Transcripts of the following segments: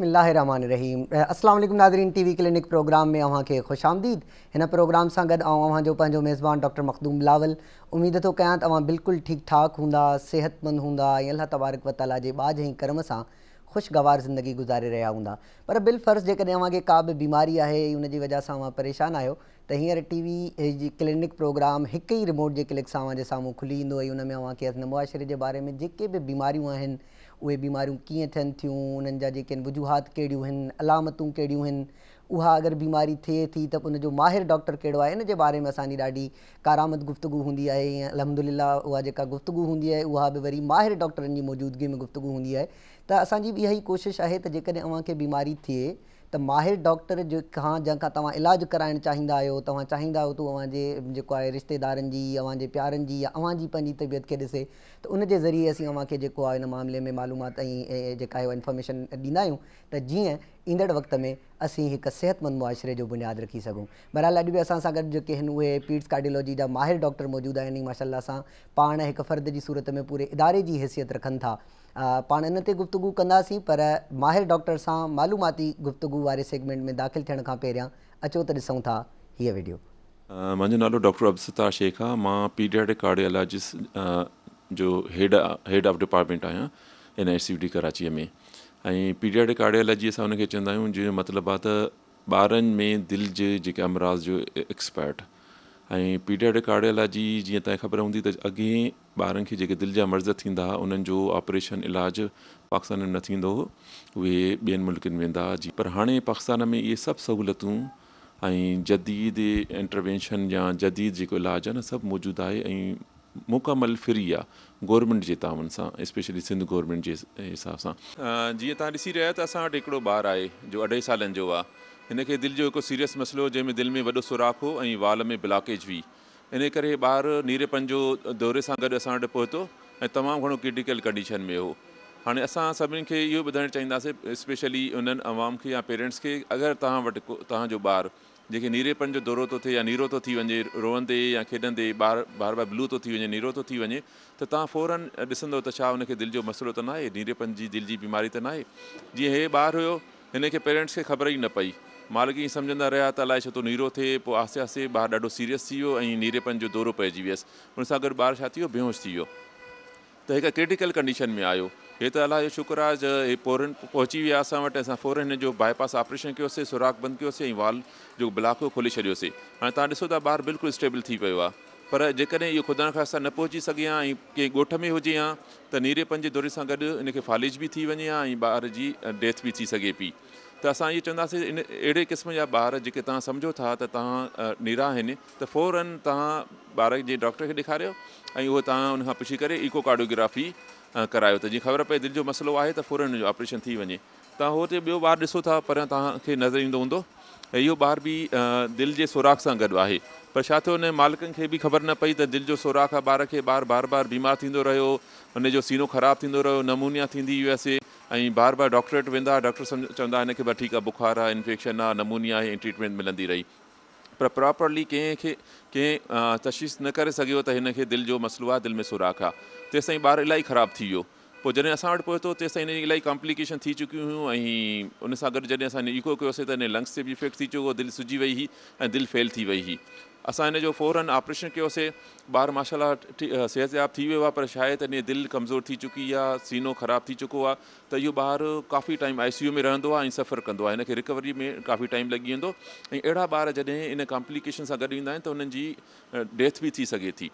बसमिल अस्सलाम वालेकुम Nadreen TV clinic programme में अवां खे आमदीद हिन प्रोग्राम सां गॾु ऐं अव्हांजो मेज़बान डॉक्टर मखदूम बिलावल उम्मीद तो क्या तव्हां बिल्कुलु ठीकु ठाक हूँ सेहतमंद हूँ ऐं अलाह तबारक वताला जे कर्म से ख़ुशगवार ज़िंदगी गुज़ारे रहा हूँ पर बिलफर्ज़ जेकॾहिं अव्हांखे का बि बीमारी आहे उन वजह से अव्हां परेशान आयो तो हिंसर टीवी क्लिनिक प्रोग्राम एक ही रिमोट जे क्लिक से अव्हांजे साम्हूं खुली ईंदो ऐं उन में अव्हांखे मुआशिरे जे बारे में जेके भी बीमारियूं उ बीमारियूं कि थियनि थियूं उन्हनि जा जेके आहिनि वजूहात कहिड़ियूं आहिनि बीमारी थे थी त उनजो माहिर डॉक्टर कड़ो है इन बारे में असांजी ॾाढी कारामद गुफ़्तगु हूँ आहे या अलहमदिल्ला हूँ जेका गुफ़्तगु हूंदी आहे माहिर डॉक्टरनि जी मौजूदगी में गुफ़्तगु हूँ तो त असांजी बि इहा ई कोशिशि आहे त बीमारी थिए त माहिर डॉक्टर जे खां जंहिंखां तव्हां इलाजु कराइणु चाहींदा आहियो तव्हां चाहींदा आहियो तव्हांजे जेको आहे रिश्तेदारनि जी अव्हांजे प्यारनि जी या अवांजी पंहिंजी तबियत खे ॾिसे त उन जे ज़रिए असीं असांखे जेको आहे इन मामले में मालूमात ऐं जेका आहे उहा इंफॉर्मेशन ॾींदा आहियूं त जीअं ईंदड़ वक़्त में असीं हिकु सिहतमंद मुआरे जो बुनियादु रखी सघूं बरहालु अॼु बि असां सां गॾु जेके आहिनि उहे पीट्स कार्डियोलॉजी जा माहिर डॉक्टर मौजूदु आहिनि माशाला सां पाण हिकु फ़र्द जी सूरत में पूरे इदारे जी हैसियत रखनि था पाण इन ते गुफ़्तगु कंदासीं पर माहिर डॉक्टर सां मालूमाती गुफ़्तगु वारे सेगमेंट में दाख़िलु थियण खां पहिरियां अचो त ॾिसूं था हीअ वीडियो मुंहिंजो नालो डॉक्टर अब्सता शेख आहे मां पी डी जो हेड हेड ऑफ डिपार्टमेंट आहियां एन एस यू डी कराचीअ में ऐं पी डी एडिक काडियोलॉजी असां हुनखे चवंदा आहियूं जीअं मतिलबु आहे त ॿारनि में दिलि जे जेके अमराज़ जो एक्सपर्ट ऐं पी डी एड कार्डियोलॉजी जीअं तव्हांखे ख़बर हूंदी त अॻे ॿारनि खे जेके दिलि जा मर्ज़ थींदा उन्हनि जो ऑपरेशन इलाजु पाकिस्तान में न थींदो उहे ॿियनि मुल्कनि वेंदा जी पर हाणे पाकिस्तान में इहे सभु सहूलियतूं ऐं जदीद इंटरवेंशन या जदीद जेको इलाजु आहे न सभु मौजूदु आहे ऐं मुकमल फ्री आहे गोरमेंट जे तामनि सां स्पेशली सिंध गोरमेंट जे हिसाब सां जीअं तव्हां ॾिसी रहिया आहियो त असां वटि हिकिड़ो ॿारु आहे जो अढाई सालनि जो आहे खे दिलि जो हिकु सीरियस मसइलो हो जंहिंमें दिलि में वॾो सुराख हो ऐं वाल में ब्लॉकेज हुई इन करे इहे ॿारु नीरेपन जो दौरे सां गॾु असां वटि पहुतो ऐं तमामु घणो क्रिटिकल कंडीशन में हो हाणे असां सभिनी खे इहो ॿुधाइणु चाहींदासीं स्पेशली उन्हनि आवाम खे या पेरेंट्स खे अगरि तव्हां वटि को तव्हांजो ॿारु जेके नीरेपन जो दौरो थो थिए या नीरो थो थी वञे रोअंदे या खेॾंदे ॿार बार बार ब्लू थो थी वञे नीरो थो थी वञे त तव्हां फौरन ॾिसंदो त छा हुनखे दिलि जो मसइलो त न आहे नीरेपन जी दिलि जी बीमारी त न आहे जीअं हे ॿारु हुयो हिनखे पेरेंट्स खे ख़बर ई न पई मालिक ईअं सम्झंदा रहिया त अलाए छो थो नीरो थिए पोइ आसे आस्ते ॿारु ॾाढो सीरियस थी वियो ऐं नीरेपन जो दौरो पइजी वियसि हुन सां गॾु ॿारु छा थी वियो बेहोश थी वियो त हिकु क्रिटिकल कंडीशन में आयो हे त अलाह जो शुक्र आहे ज हे फोरन पहुची विया असां वटि असां फोरन हिन जो बाएपास ऑपरेशन कयोसीं सुराख बंदि कयोसीं ऐं वाल जो ब्लॉक हुओ खोले छॾियोसीं हाणे तव्हां ॾिसो था ॿारु बिल्कुलु स्टेबल थी पियो आहे पर जेकॾहिं इहो ख़ुदा खां असां न पहुची सघे हा ऐं कंहिं ॻोठ में हुजे हा त नीरे पंजे दौरे सां गॾु हिनखे फालिज बि थी वञे हा ऐं ॿार जी डेथ बि थी सघे पई त असां इहो चवंदासीं इन अहिड़े क़िस्म जा ॿार जेके तव्हां सम्झो था त तव्हां नीरा आहिनि त फौरन तव्हां ॿार जे डॉक्टर खे ॾेखारियो ऐं उहो तव्हां हुन खां पुछी करे ईको कार्डियोग्राफी करायो त जीअं ख़बर पए दिलि जो मसिलो आहे त फौरन जो ऑपरेशन थी वञे तव्हां उहो त ॿियो ॿार ॾिसो था पर तव्हांखे नज़र ईंदो हूंदो ऐं इहो ॿार बि दिलि जे सौराख सां गॾु आहे पर छा थो हुन मालिकनि खे बि ख़बर न पई त दिलि जो सौराख़ु आहे ॿार खे बार बार बीमार थींदो रहियो सीनो ख़राबु थींदो रहियो नमूनिया थींदी हुयसि ऐं बार बार डॉक्टर वटि वेंदा डॉक्टर सम्झ चवंदा हिन खे बसि ठीकु आहे बुख़ार आहे इंफेक्शन आहे नमूनी आहे ऐं ट्रीटमेंट मिलंदी रही पर प्रॉपरली कंहिंखे कंहिं तशवीस न करे सघियो त हिनखे दिलि जो मसिलो आहे दिलि में सुराख आहे तेसिताईं ॿारु इलाही ख़राबु थी वियो पोइ जॾहिं असां वटि पहुतो तेसिताईं हिन जी इलाही कॉम्प्लिकेशन थी चुकियूं हुयूं ऐं उन सां गॾु जॾहिं असां इको कयोसीं त हिन लंग्स ते बि इफेक्ट थी चुको दिलि सुजी वई हुई ऐं दिलि फेल थी वई हुई असां हिन जो फौरन ऑपरेशन कयोसीं ॿारु माशाला सिहतयाबु थी वियो आहे पर छाहे तॾहिं दिलि कमज़ोर थी चुकी आहे सीनो ख़राबु थी चुको आहे त इहो ॿारु काफ़ी टाइम आई सी यू में रहंदो आहे ऐं सफ़रु कंदो आहे हिनखे रिकवरी में काफ़ी टाइम लॻी वेंदो ऐं अहिड़ा ॿार जॾहिं इन कॉम्प्लिकेशन सां गॾु ईंदा आहिनि त हुननि जी डेथ बि थी सघे थी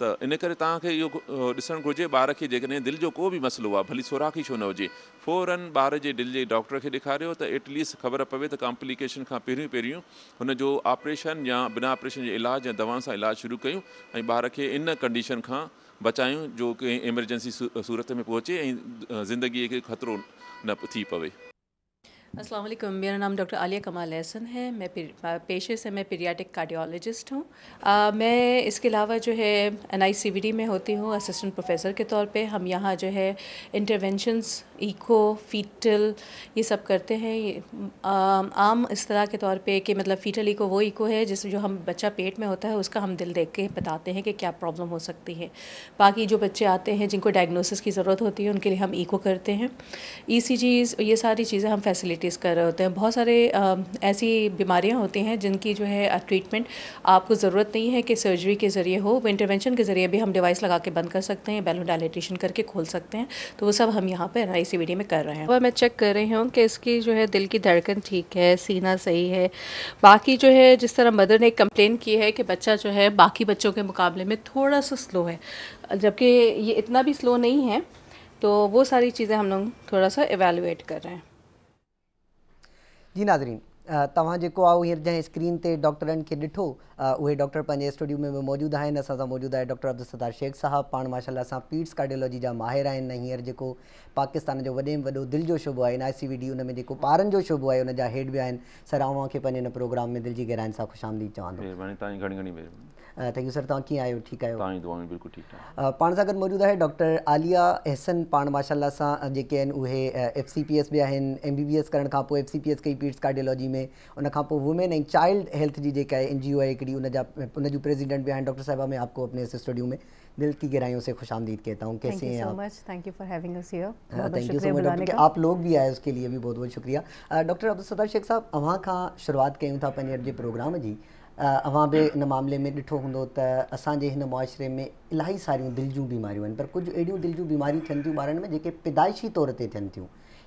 त इन करे तव्हांखे इहो ॾिसणु घुरिजे ॿार खे जेकॾहिं दिलि जो को बि मसइलो आहे भली सोराखी छो न हुजे फौरन ॿार जे दिलि जे डॉक्टर खे ॾेखारियो त एटलीस्ट ख़बर पवे त कॉम्प्लिकेशन खां पहिरियों पहिरियों हुन जो ऑपरेशन या बिना ऑपरेशन जे इलाजु या दवाउनि सां इलाजु शुरू कयूं ऐं ॿार खे इन कंडीशन खां बचायूं जो कंहिं एमरजेंसी सूरत में पहुचे ऐं ज़िंदगीअ खे ख़तरो न थी पवे अस्सलाम वालेकुम मेरा नाम डॉक्टर आलिया कमाल एहसन है मैं पेशे से मैं पीरियाटिक कार्डियोलॉजिस्ट हूँ मैं इसके अलावा जो है N I C V D में होती हूँ असिस्टेंट प्रोफेसर के तौर पे हम यहाँ जो है इंटरवेंशनस इको फ़ीटल ये सब करते हैं ये आम, इस तरह के तौर पे कि मतलब फ़ीटल इको वो इको है जिस जो हम बच्चा पेट में होता है उसका हम दिल देख के बताते हैं कि क्या प्रॉब्लम हो सकती है बाकी जो बच्चे आते हैं जिनको डायग्नोसिस की ज़रूरत होती है उनके लिए हम इको करते हैं ई e ये सारी चीज़ें हम फैसिलिटीज़ कर रहे होते हैं बहुत सारे आ, ऐसी बीमारियाँ होती हैं जिनकी जो है ट्रीटमेंट आपको ज़रूरत नहीं है कि सर्जरी के ज़रिए हो वो इंटरवेंशन के ज़रिए भी हम डिवाइस लगा के बंद कर सकते हैं बैलून डायलिटेशन करके खोल सकते हैं तो वो सब हम यहाँ पर एन वीडियो में कर रहे हैं और मैं चेक कर रही हूँ कि इसकी जो है दिल की धड़कन ठीक है सीना सही है बाकी जो है जिस तरह मदर ने कंप्लेन की है कि बच्चा जो है बाकी बच्चों के मुकाबले में थोड़ा सा स्लो है जबकि ये इतना भी स्लो नहीं है तो वो सारी चीज़ें हम लोग थोड़ा सा एवेलुएट कर रहे हैं जी नाजरीन तव्हां जेको आहे हींअर जंहिं स्क्रीन ते डॉक्टरनि खे ॾिठो उहे डॉक्टर पंहिंजे स्टूडियो में बि मौजूदु आहिनि असां सां मौजूदु आहे डॉक्टर अब्दुल सतार शेख साहिबु पाण माशा असां पीट्स कार्डियोलॉजी जा माहिर आहिनि ऐं हींअर जेको पाकिस्तान जो वॾे में वॾो दिलि जो शोभो आहे आई सी वी डी उन में जेको ॿारनि जो शोबो आहे हुन जा हेड बि आहिनि सर आउ खे पंहिंजे हिन प्रोग्राम में दिलि जी गहराइण सां ख़ुशहालदी चवां थैंक यू सर तव्हां कीअं आहियो ठीकु आहियो पाण सां गॾु मौजूदु आहे डॉक्टर आलिया अहसन पाण माशाला सां जेके आहिनि उहे F C P S B आहिनि एम बी बी एस करण खां पोइ एफ सी पी एस कई पीट्स कार्डियोलॉजी में उन वुमेन एंड चाइल्ड हेल्थ की जी एन जी ओ आहे उन प्रेजिडेंट भी डॉक्टर साहिबा में आपको अपने स्टूडियो में दिल की गहराइयों से खुश आमदीद कहता हूँ कैसे हैं thank you for having so much doctor आप लोग भी आए उसके लिए भी बहुत बहुत शुक्रिया डॉक्टर अब्दुल सताब शेख साहब अवां का शुरुआत क्यों था पंहिंजे अॼु प्रोग्राम की अवां भी इन मामले में ॾिठो हों त असांजे हिन मुआशिरे में इलाही सारे दिल जो बीमारियों पर कुछ अड़ी दिल जो बीमारियों थन थी ॿारनि में जेके पैदाइशी तौर ते थियनि थी।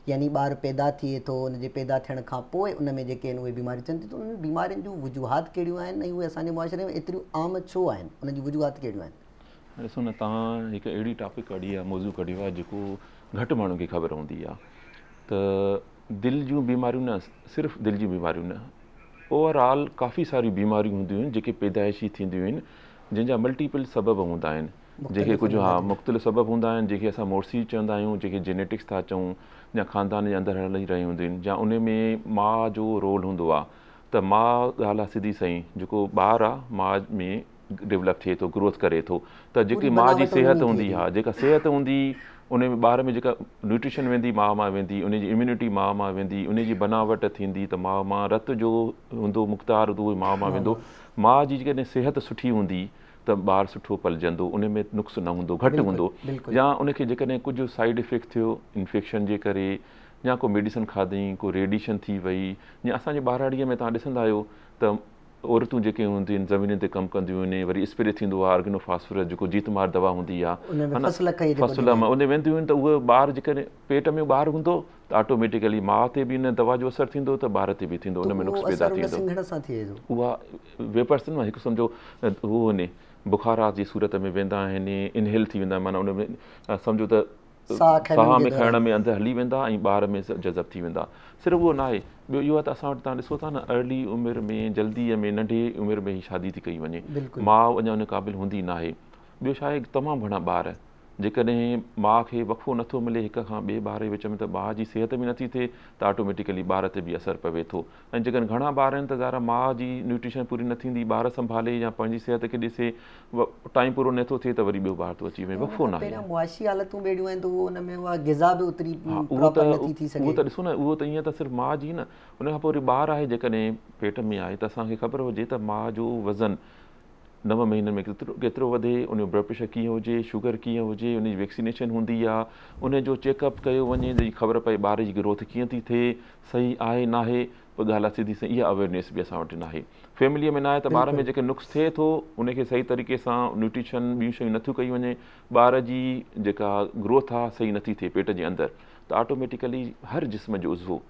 यानी बार पैदा थिए थो उनजे पैदा थियण खां पोइ उन में जेके आहिनि उहे बीमारियूं थियनि थियूं उन बीमारियुनि जूं वजूहत कहिड़ियूं आहिनि ऐं उहे असांजे माशरे में एतिरियूं आम छो आहिनि उन वजूहत कहिड़ियूं आहिनि ॾिसो न तव्हां हिकु अहिड़ी टॉपिक कढी आहे मौज़ू कढियो आहे जेको घटि माण्हू खे ख़बर हूंदी आहे त दिलि जूं बीमारियूं न सिर्फ़ु दिलि जी बीमारियूं न ओवरऑल काफ़ी सारियूं बीमारियूं हूंदियूं आहिनि जेके पैदाइशी थींदियूं आहिनि जंहिंजा मल्टीपल सबब हूंदा आहिनि जेके कुझु हा मुख़्तलिफ़ सबबु हूंदा आहिनि जेके असां मोड़सी चवंदा आहियूं जेके जेनेटिक्स था चऊं या ख़ानदान जे अंदरि हली रहियूं हूंदियूं आहिनि या उन में माउ जो रोल हूंदो आहे त माउ ॻाल्हि आहे सिधी सही जेको ॿारु आहे माउ में डेवलप थिए थो ग्रोथ करे थो त जेकी माउ जी सिहत हूंदी आहे जेका सिहत हूंदी उन में ॿार में जेका न्यूट्रिशन वेंदी माउ मां वेंदी उन जी इम्यूनिटी माउ मां वेंदी उन जी बनावट थींदी त माउ मां रत जो हूंदो मुख़्तार हूंदो उहो माउ मां वेंदो माउ जी जेकॾहिं सिहत सुठी हूंदी त ॿार सुठो पलजंदो उन में नुस्ख़ु न हूंदो घटि हूंदो या उन खे जेकॾहिं कुझु साइड इफेक्ट थियो इन्फेक्शन जे करे या को मेडिसन खाधई को रेडिएशन थी वई या असांजे ॿाराड़ीअ में तव्हां ॾिसंदा आहियो त औरतूं जेके हूंदियूं आहिनि ज़मीन ते कमु कंदियूं आहिनि वरी स्प्रे थींदो आहे आर्गनोफास जेको जीत मार दवा हूंदी आहे फसल मां उन वेंदियूं आहिनि त उहे ॿार जेकॾहिं पेट में ॿारु हूंदो त ऑटोमेटिकली माउ ते बि इन दवा जो असरु थींदो त ॿार ते बि थींदो उन में नुस्ख़ो पैदा थींदो उहा वेपर्स मां हिकु सम्झो उहो वञे बुखारात जी सूरत में वेंदा आहिनि इनहेल थी वेंदा माना उन में सम्झो त साह में खाइण में अंदरि हली वेंदा ऐं ॿार में जज़ब थी वेंदा सिर्फ़ु उहो न आहे ॿियो इहो आहे त असां वटि तव्हां ॾिसो था न अर्ली उमिरि में जल्दीअ में नंढे उमिरि में ई शादी थी कई वञे माउ अञा उन क़ाबिल हूंदी न आहे ॿियो छा आहे तमामु घणा ॿार जेकॾहिं माउ खे वक़फ़ो नथो मिले हिक खां ॿिए ॿार जे विच में त ॿार जी सिहत बि नथी थिए त ऑटोमेटिकली ॿार ते बि असरु पवे थो ऐं जेकॾहिं घणा ॿार आहिनि त ज़ारा माउ जी न्यूट्रिशन पूरी न थींदी ॿार संभाले या पंहिंजी सिहत खे ॾिसे टाइम पूरो नथो थिए त वरी ॿियो ॿार थो अची वञे वफ़ो न ॾिसो न उहो त ईअं त सिर्फ़ु माउ जी न उनखां पोइ वरी ॿारु आहे जेकॾहिं पेट में आहे त असांखे ख़बर हुजे त माउ जो वज़न नव महीननि में केतिरो केतिरो वधे उन जो ब्लड प्रेशर कीअं हुजे शुगर कीअं हुजे उन जी वैक्सीनेशन हूंदी आहे उनजो चेकअप कयो वञे त ख़बर पए ॿार जी ग्रोथ कीअं थी थिए सही आहे न आहे पोइ ॻाल्हि आहे सिधी सी इहा अवेयरनेस बि असां वटि नाहे फैमिलीअ में न आहे त ॿार में जेके नुस्ख़ थिए थो उनखे सही तरीक़े सां न्यूट्रिशन ॿियूं शयूं नथियूं कयूं वञे ॿार जी जेका ग्रोथ आहे सही नथी थिए पेट जे अंदरि त ऑटोमेटिकली हर जिस्म जो उज़वो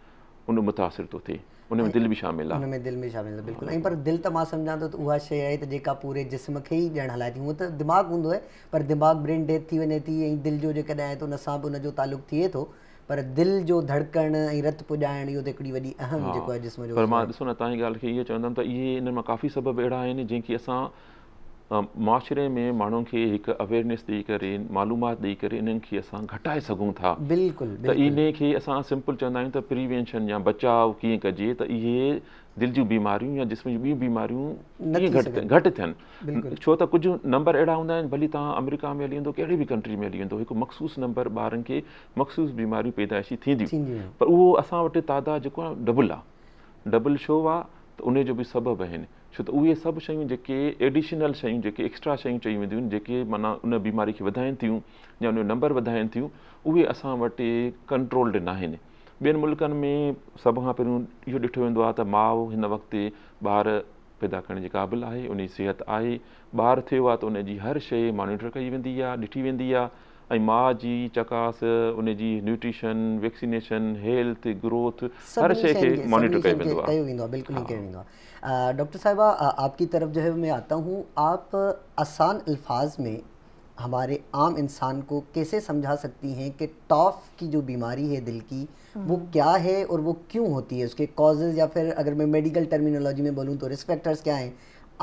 उन मुतासिर थो थिए उन उन में में शामिल शामिल आहे आहे बि बिल्कुलु ऐं पर दिलि त मां सम्झां थो त उहा शइ आहे त जेका पूरे जिस्म खे ई ॼण हलाए थी हूअं त दिमाग़ु हूंदो आहे पर दिमाग़ ब्रेन डेथ थी वञे थी ऐं दिलि जो जेकॾहिं आहे त उन सां बि उनजो तालुक थिए थो पर दिलि जो धड़कण ऐं रतु पुॼाइणु इहो त हिकिड़ी वॾी अहम जेको आहे जिस्म जो पर मां ॾिसो न तव्हांजी ॻाल्हि खे इहो चवंदमि त इहे इन मां काफ़ी सबबु अहिड़ा आहिनि जंहिंखे असां माशरे में माण्हुनि खे हिकु अवेयरनेस ॾेई करे मालूमात ॾेई करे इन्हनि खे असां घटाए सघूं था बिल्कुल त इन खे असां सिंपल चवंदा आहियूं त प्रिवेंशन या बचाव कीअं कजे त इहे दिलि जूं बीमारियूं या जिस्म जी ॿियूं बीमारियूं घटि घटि थियनि छो त कुझु नंबर अहिड़ा हूंदा आहिनि भली तव्हां अमेरिका में हली वेंदो कहिड़ी बि कंट्री में हली वेंदो हिकु मख़सूस नंबर ॿारनि खे मख़सूस बीमारी पैदाइशी थींदियूं पर उहो असां वटि तादादु जेको आहे डबल आहे डबल छो आहे त उनजो बि सबबु आहिनि छो त उहे सभु शयूं जेके एडिशनल शयूं जेके एक्स्ट्रा शयूं चई वेंदियूं आहिनि जेके माना उन बीमारी खे वधाइनि थियूं या उनजो नंबर वधाइनि थियूं उहे असां वटि कंट्रोल्ड न आहिनि ॿियनि मुल्कनि में सभ खां पहिरियों इहो ॾिठो वेंदो आहे त माउ हिन वक़्तु ॿार पैदा करण जे क़ाबिल आहे उनजी सिहत आहे ॿारु थियो आहे त उनजी हर शइ मॉनिटर कई वेंदी आहे ॾिठी वेंदी आहे माँ की चकास उन न्यूट्रिशन वैक्सीनेशन हेल्थ ग्रोथ हर शइ खे मॉनिटर डॉक्टर साहिबा आपकी तरफ जो है मैं आता हूँ आप आसान अल्फाज में हमारे आम इंसान को कैसे समझा सकती हैं कि टॉफ की जो बीमारी है दिल की वो हम्म। क्या है और वो क्यों होती है उसके कॉजेज़ या फिर अगर मैं मेडिकल टर्मिनोलॉजी में बोलूँ तो रिस्क फैक्टर्स क्या हैं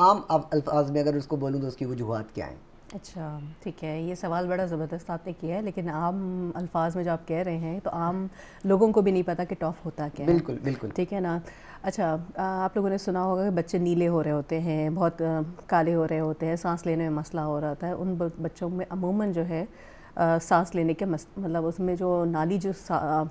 आम अल्फाज में अगर उसको बोलूँ तो उसकी वजूहत क्या हैं अच्छा ठीक है ये सवाल बड़ा ज़बरदस्त आपने किया है लेकिन आम अल्फाज में जो आप कह रहे हैं तो आम लोगों को भी नहीं पता कि टॉफ होता क्या है बिल्कुल बिल्कुल ठीक है ना अच्छा आप लोगों ने सुना होगा कि बच्चे नीले हो रहे होते हैं बहुत काले हो रहे होते हैं सांस लेने में मसला हो रहा था है उन बच्चों में अमूमन जो है सांस लेने के मतलब उसमें जो नाली जो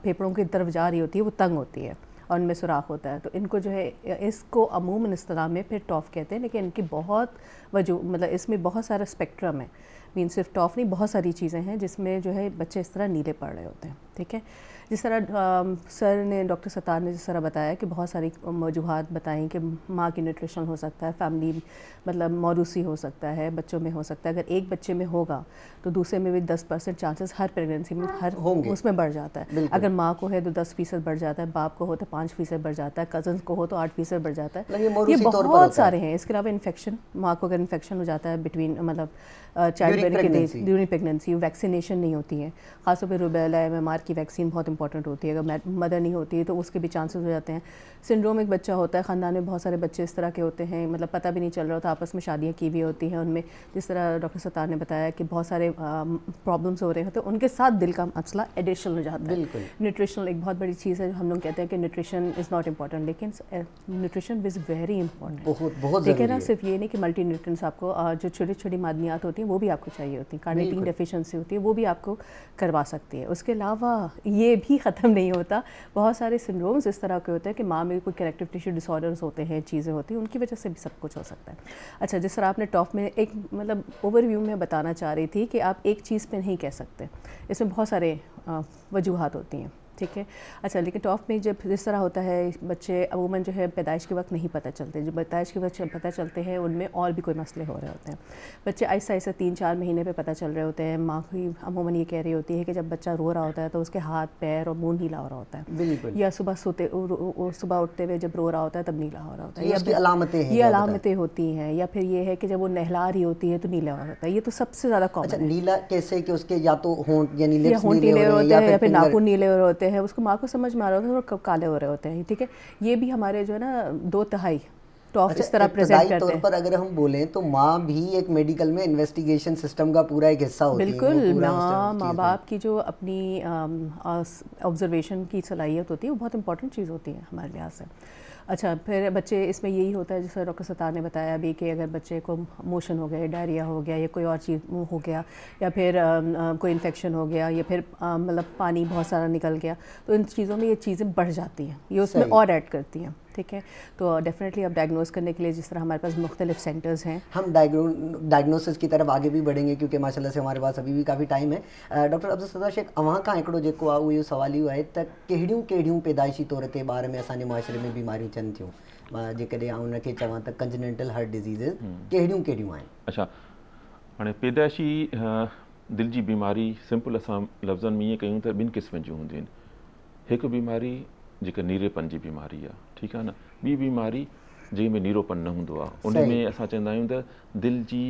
फेफड़ों की तरफ जा रही होती है वो तंग होती है उनमें सुराख होता है तो इनको जो है इसको अमूमन असलाह में फिर टॉफ कहते हैं लेकिन इनकी बहुत वजू मतलब इसमें बहुत सारा स्पेक्ट्रम है मीन सिर्फ टॉफ नहीं बहुत सारी चीज़ें हैं जिसमें जो है बच्चे इस तरह नीले पड़ रहे होते हैं ठीक है जिस तरह सर ने डॉक्टर सतार ने जिस तरह बताया कि बहुत सारी वजूहत बताएं कि माँ की न्यूट्रिशन हो सकता है फैमिली मतलब मौरूसी हो सकता है बच्चों में हो सकता है अगर एक बच्चे में होगा तो दूसरे में भी दस परसेंट चांसेस हर प्रेगनेंसी में हर उसमें बढ़ जाता है अगर माँ को है तो दस फीसद बढ़ जाता है बाप को हो तो पाँच फीसद बढ़ जाता है कजन को हो तो आठ फीसद बढ़ जाता है ये बहुत सारे हैं इसके अलावा इन्फेक्शन माँ को अगर इन्फेक्शन हो जाता है बिटवीन मतलब चाइल्ड बेयर के ड्यूरिंग प्रेगनेंसी वैक्सीनेशन नहीं होती है खासतौर पर रुबेला एम बाद की वैक्सीन बहुत इंपॉर्टेंट होती है अगर मदर नहीं होती है तो उसके भी चांसेस हो जाते हैं सिंड्रोम एक बच्चा होता है ख़ानदान में बहुत सारे बच्चे इस तरह के होते हैं मतलब पता भी नहीं चल रहा होता आपस में शादियाँ की हुई होती हैं उनमें जिस तरह डॉक्टर सत्तार ने बताया कि बहुत सारे प्रॉब्लम्स हो रहे होते हैं उनके साथ दिल का मसला एडिशनल हो जाता है न्यूट्रिशनल एक बहुत बड़ी चीज़ है हम लोग कहते हैं कि न्यूट्रिशन इज़ नॉट इम्पॉर्टेंट लेकिन न्यूट्रिशन इज़ वेरी इंपॉर्टेंट बहुत बहुत देखिए ना सिर्फ ये नहीं कि मल्टी न्यूट्रंस आपको जो छोटी छोटी मादनियात होती हैं वो भी आपको चाहिए होती हैं कार्डिटिंग डेफिशेंसी होती है वो भी आपको करवा सकती है उसके अलावा ये भी ख़त्म नहीं होता बहुत सारे सिंड्रोम्स इस तरह के होते हैं कि माँ में कोई करेक्टिव टिश्यू डिसऑर्डर्स होते हैं चीज़ें होती हैं उनकी वजह से भी सब कुछ हो सकता है अच्छा जिस तरह आपने टॉप में एक मतलब ओवरव्यू में बताना चाह रही थी कि आप एक चीज़ पर नहीं कह सकते इसमें बहुत सारे वजूहत होती हैं ठीक है अच्छा लेकिन टॉप में जब जिस तरह होता है बच्चे अमूमन जो है पैदाइश के वक्त नहीं पता चलते जो पैदाइश के वक्त पता चलते हैं उनमें और भी कोई मसले हो रहे होते हैं बच्चे ऐसा ऐसा तीन चार महीने पे पता चल रहे होते हैं माँ की अमूमन ये कह रही होती है कि जब बच्चा रो रहा होता है तो उसके हाथ पैर और मुँह नीला हो रहा होता है या सुबह सोते सुबह उठते हुए जब रो रहा होता है तब नीला हो रहा होता है या अलामतें ये अलामतें होती हैं या फिर ये है कि जब वो नहला रही होती है तो नीला हो होता है ये तो सबसे ज़्यादा कॉमन नीला कैसे कि उसके या तो होंठ या नीले होते हैं या फिर नाखून नीले होते हैं होते हैं उसको माँ को समझ में आ रहा होता है और काले हो रहे होते हैं ठीक है ये भी हमारे जो है ना दो तहाई इस तो अच्छा, तरह प्रेजेंट करते हैं पर अगर हम बोलें तो माँ भी एक मेडिकल में इन्वेस्टिगेशन सिस्टम का पूरा एक हिस्सा होती बिल्कुल माँ माँ बाप की जो अपनी ऑब्जर्वेशन की सलाहियत होती है वो बहुत इंपॉर्टेंट चीज़ होती है हमारे लिहाज से अच्छा फिर बच्चे इसमें यही होता है जैसे डॉक्टर सतार ने बताया अभी कि अगर बच्चे को मोशन हो गया डायरिया हो गया या कोई और चीज़ हो गया या फिर आ, आ, कोई इन्फेक्शन हो गया या फिर मतलब पानी बहुत सारा निकल गया तो इन चीज़ों में ये चीज़ें बढ़ जाती हैं ये उसमें और ऐड करती हैं ठीक है तो डेफिनेटली uh, अब डायग्नोज करने के लिए जिस तरह हमारे पास मुख्तलिफ सेंटर्स हैं हम डायग्नोसिस की तरफ आगे भी बढ़ेंगे क्योंकि माशाल्लाह से हमारे पास अभी भी काफ़ी टाइम है डॉक्टर uh, अब्दुल सदा शेख अवहाँ का एकड़ो जो आहे उहो सवाल इहो है त कहिड़ियूं कहिड़ियूं पैदाइशी तौर के बारे में असांजे माशरे में बीमारियूं चन थी जैसे जेकॾहिं आउं कंजनेंटल हार्ट डिजीज़ कहिड़ियूं कहिड़ियूं आहिनि अच्छा हाँ पैदाइशी uh, दिल की बीमारी सिंपल अस लफ्जन में ये क्यों तो बिन किस्म जो हूंदियूं आहिनि बीमारी जी नीरेपन की बीमारी आहे ठीकु आहे न ॿी बीमारी जंहिंमें नीरोपन न हूंदो आहे उन में असां चवंदा आहियूं त दिलि जी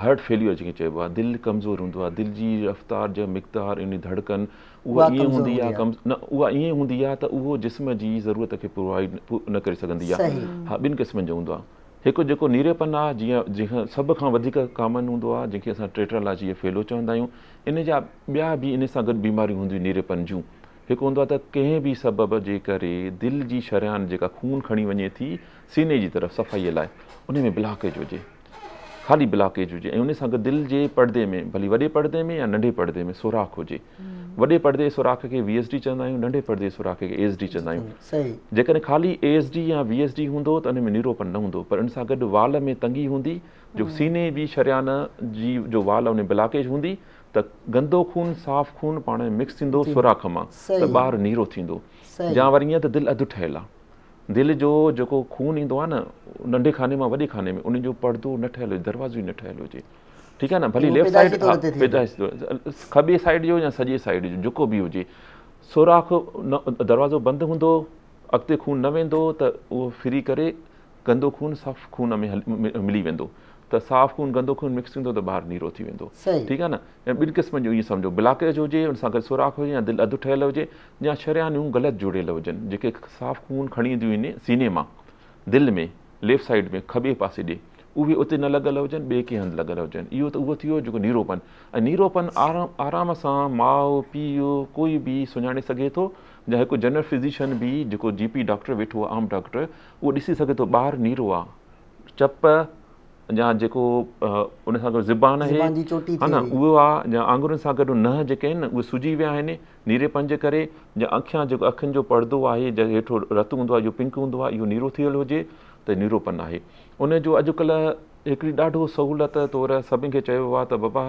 हर्ट फेल्यूअर जीअं चइबो आहे दिलि कमज़ोर हूंदो आहे दिलि जी रफ़्तार जीअं मिकदारु इन धड़कन उहा ईअं हूंदी आहे कम न उहा ईअं हूंदी आहे त उहो जिस्म जी ज़रूरत खे प्रोवाइड न करे सघंदी आहे हा ॿिनि क़िस्मनि जो हूंदो आहे हिकु जेको नीरेपन आहे जीअं जंहिंखां सभ खां वधीक कॉमन हूंदो आहे जंहिंखे असां टे ट्रलाज फेलो चवंदा आहियूं इन जा ॿिया बि इन सां गॾु बीमारियूं हूंदियूं नीरेपन जूं हिकु हूंदो आहे त कंहिं बि सबबु जे करे दिलि जी शरियान जेका खून खणी वञे थी सीने जी तरफ़ सफ़ाईअ लाइ उन में ब्लॉकेज हुजे ख़ाली ब्लॉकेज हुजे ऐं उन सां गॾु दिलि जे पर्दे में भली वॾे पर्दे में या नंढे पर्दे में सुराख हुजे वॾे पर्दे सुराख़ खे वी एस डी चवंदा आहियूं नंढे पर्दे सुराख खे एस डी चवंदा आहियूं जेकॾहिं ख़ाली ए एस डी या वी एस डी हूंदो त उन में निरोपन न हूंदो पर उन सां गॾु वाल में तंगी हूंदी जो सीने जी शरियान जी जो वाल उन ब्लॉकेज हूंदी त गंदो खून साफ़ खून पाण मिक्स थींदो सुराख मां त ॿारु नीरो थींदो या वरी ईअं त दिलि अधु ठहियलु आहे दिलि जो जेको खून ईंदो आहे न नंढे खाने मां वॾे खाने में उनजो पर्दो न ठहियलु हुजे दरवाज़ो ई न ठहियलु हुजे ठीकु आहे न भली लेफ्ट साइड खॿे साइड जो या सॼे साइड जो जेको बि हुजे सोराख न दरवाज़ो बंदि हूंदो अॻिते खून न वेंदो त उहो फिरी करे गंदो खून साफ़ु खून में हली मिली वेंदो त साफ़ खून गंदो खून मिक्स थींदो त ॿाहिरि नीरो थी वेंदो ठीकु आहे न ऐं ॿिनि क़िस्मनि जो ईअं सम्झो ब्लॉकेज हुजे हुन सां गॾु सुराख हुजे या दिलि अधु ठहियलु हुजे या शरियानियूं ग़लति जुड़ियल हुजनि जेके साफ़ खून खणी ईंदियूं आहिनि सीने मां दिलि में लेफ्ट साइड में खॿे पासे ॾे उहे उते न लॻियल हुजनि ॿिए कंहिं हंधि लॻियल हुजनि इहो त उहो थी वियो जेको नीरोपन ऐं नीरोपन आराम आराम सां माउ पीउ कोई बि सुञाणे सघे थो या हिकु जनरल फिज़िशियन बि जेको जी पी डॉक्टर वेठो आहे आम डॉक्टर उहो ॾिसी सघे थो ॿारु नीरो आहे चप या जेको उन सां गॾु ज़बान आहे हा न उहो आहे या आंगुरियुनि सां गॾु नहं जेके आहिनि उहे सूजी विया आहिनि नीरेपन जे करे या अखियां जेको अखियुनि जो परदो आहे जे हेठो रतु हूंदो आहे इहो पिंक हूंदो आहे इहो नीरो थियलु हुजे त नीरोपन आहे उनजो अॼुकल्ह हिकिड़ी ॾाढो सहुलियत तौरु सभिनि खे चयो आहे त बाबा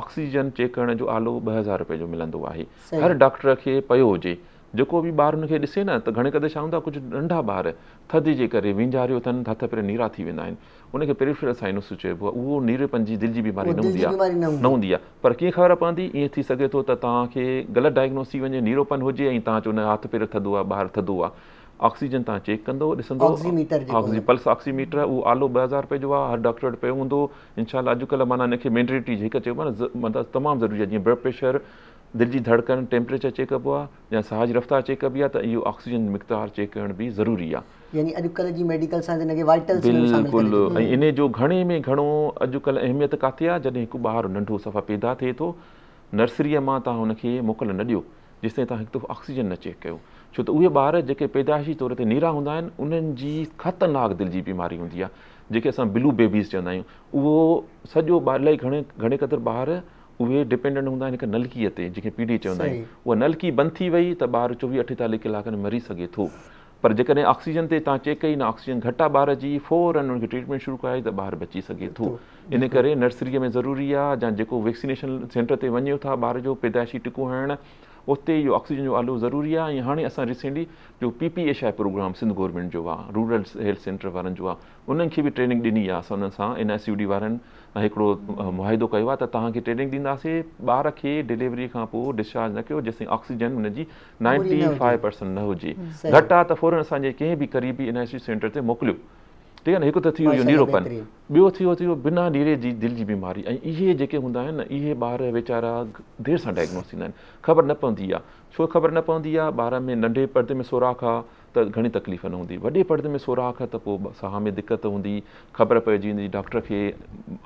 ऑक्सीजन चेक करण जो आलो ॿ हज़ार रुपये जो मिलंदो आहे हर डॉक्टर खे पियो हुजे जेको बि ॿार हुनखे ॾिसे न त घणे कंदे छा हूंदा कुझु नंढा ॿार थधि जे करे विञारियो अथनि हथ पेर नीरा थी वेंदा आहिनि उनखे प्रिफ्रेस आहे न सो चइबो आहे उहो नीरेपन जी दिलि जी बीमारी न हूंदी आहे न हूंदी आहे पर कीअं ख़बर पवंदी ईअं थी सघे थो त तव्हांखे ग़लति डायग्नोस थी वञे नीरोपन हुजे ऐं तव्हां चवंदा हथ पेर थधो आहे ॿारु थधो आहे ऑक्सीजन तव्हां चेक कंदो ॾिसंदो पल्स ऑक्सीमीटर उहो आलो ॿ हज़ार रुपए जो आहे हर डॉक्टर वटि पियो हूंदो इनशा अॼुकल्ह माना हिनखे मैंटरिटी जेके चइबो आहे न मतिलबु तमामु ज़रूरी आहे जीअं ब्लड प्रेशर दिलि जी धड़कन टेम्परेचर चेक कबो आहे या साज़ रफ़्तार चेक बि आहे त इहो ऑक्सीजन मिकदारु चेक करणु बि ज़रूरी आहे बिल्कुलु ऐं इन जो घणे में घणो अॼुकल्ह अहमियत किथे आहे जॾहिं हिकु ॿारु नंढो सफ़ा पैदा थिए थो नर्सरीअ मां तव्हां हुनखे मोकल न ॾियो जेसिताईं तव्हां हिकु दफ़ो ऑक्सीजन न चेक कयो छो त उहे ॿार जेके पैदाइशी तौर ते नीरा हूंदा आहिनि उन्हनि जी ख़तरनाक दिलि जी बीमारी हूंदी आहे जेके असां ब्लू बेबीज़ चवंदा आहियूं उहो सॼो ॿार इलाही घणे घणे क़दुरु ॿारु उहे डिपेंडेंट हूंदा आहिनि हिकु नलकीअ ते जेके पी डी चवंदा आहिनि उहा नलकी बंदि थी वई त ॿार चोवीह अठेतालीह कलाकनि में मरी सघे थो पर जेकॾहिं ऑक्सीजन ते तव्हां चेक कई न ऑक्सीजन घटि आहे ॿार जी फोरन उन्हनि खे ट्रीटमेंट शुरू कराई त ॿारु बची सघे थो इन करे नर्सरीअ में ज़रूरी आहे जा जेको वैक्सीनेशन सेंटर ते वञो था ॿार जो पैदाइशी टिको हणण उते इहो ऑक्सीजन जो आलो ज़रूरी आहे ऐं हाणे असां रिसेंटली जो P P H I programme Sindh government जो आहे रूरल हेल्थ सेंटर वारनि जो आहे उन्हनि खे बि ट्रेनिंग ॾिनी आहे असां उन्हनि सां एन आई यू डी वारनि ऐं हिकिड़ो मुआदो कयो आहे त तव्हांखे ट्रेनिंग ॾींदासीं ॿार खे डिलीवरी खां पोइ डिस्चार्ज न कयो जेसिताईं ऑक्सीजन हुनजी नाइंटी फाइव परसेंट न हुजे घटि आहे त फोरन असांजे कंहिं बि क़रीबी एन आई सी सेंटर ते मोकिलियो ठीकु आहे न हिकु त थी वियो नीरोपन ॿियो थी वियो थी वियो बिना नीरे जी दिलि जी बीमारी ऐं इहे जेके हूंदा आहिनि न इहे ॿार वीचारा देरि सां डायग्नोस थींदा आहिनि ख़बर न पवंदी आहे छो ख़बर न पवंदी आहे ॿार में नंढे परदे में सोराख आहे त घणी तकलीफ़ न हूंदी वॾे पर्दे में सोराख त पोइ साह में दिक़त हूंदी ख़बर पइजी वेंदी डॉक्टर खे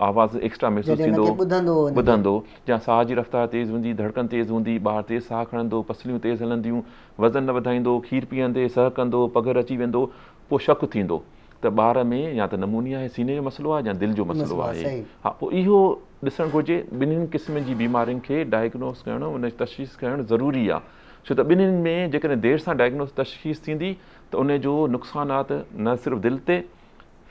आवाज़ु एक्स्ट्रा महसूसु थींदो ॿुधंदो या साह जी रफ़्तार तेज़ हूंदी धड़कन तेज़ हूंदी ॿारु तेज़ साहु खणंदो पसलियूं तेज़ हलंदियूं वज़न न वधाईंदो खीरु पीअंदे सह कंदो पघर अची वेंदो पोइ शक थींदो त ॿार में या त नमूनिया सीने जो मसइलो आहे या दिलि जो मसइलो आहे हा पोइ इहो ॾिसणु घुरिजे ॿिन्हिनि क़िस्मनि जी बीमारियुनि खे डाइग्नोस करण उनजी तशीस करणु ज़रूरी आहे छो त ॿिन्हिनि में जेकॾहिं देरि सां डायग्नोस तशख़ीस थींदी त उन जो नुक़सानात न सिर्फ़ु दिलि ते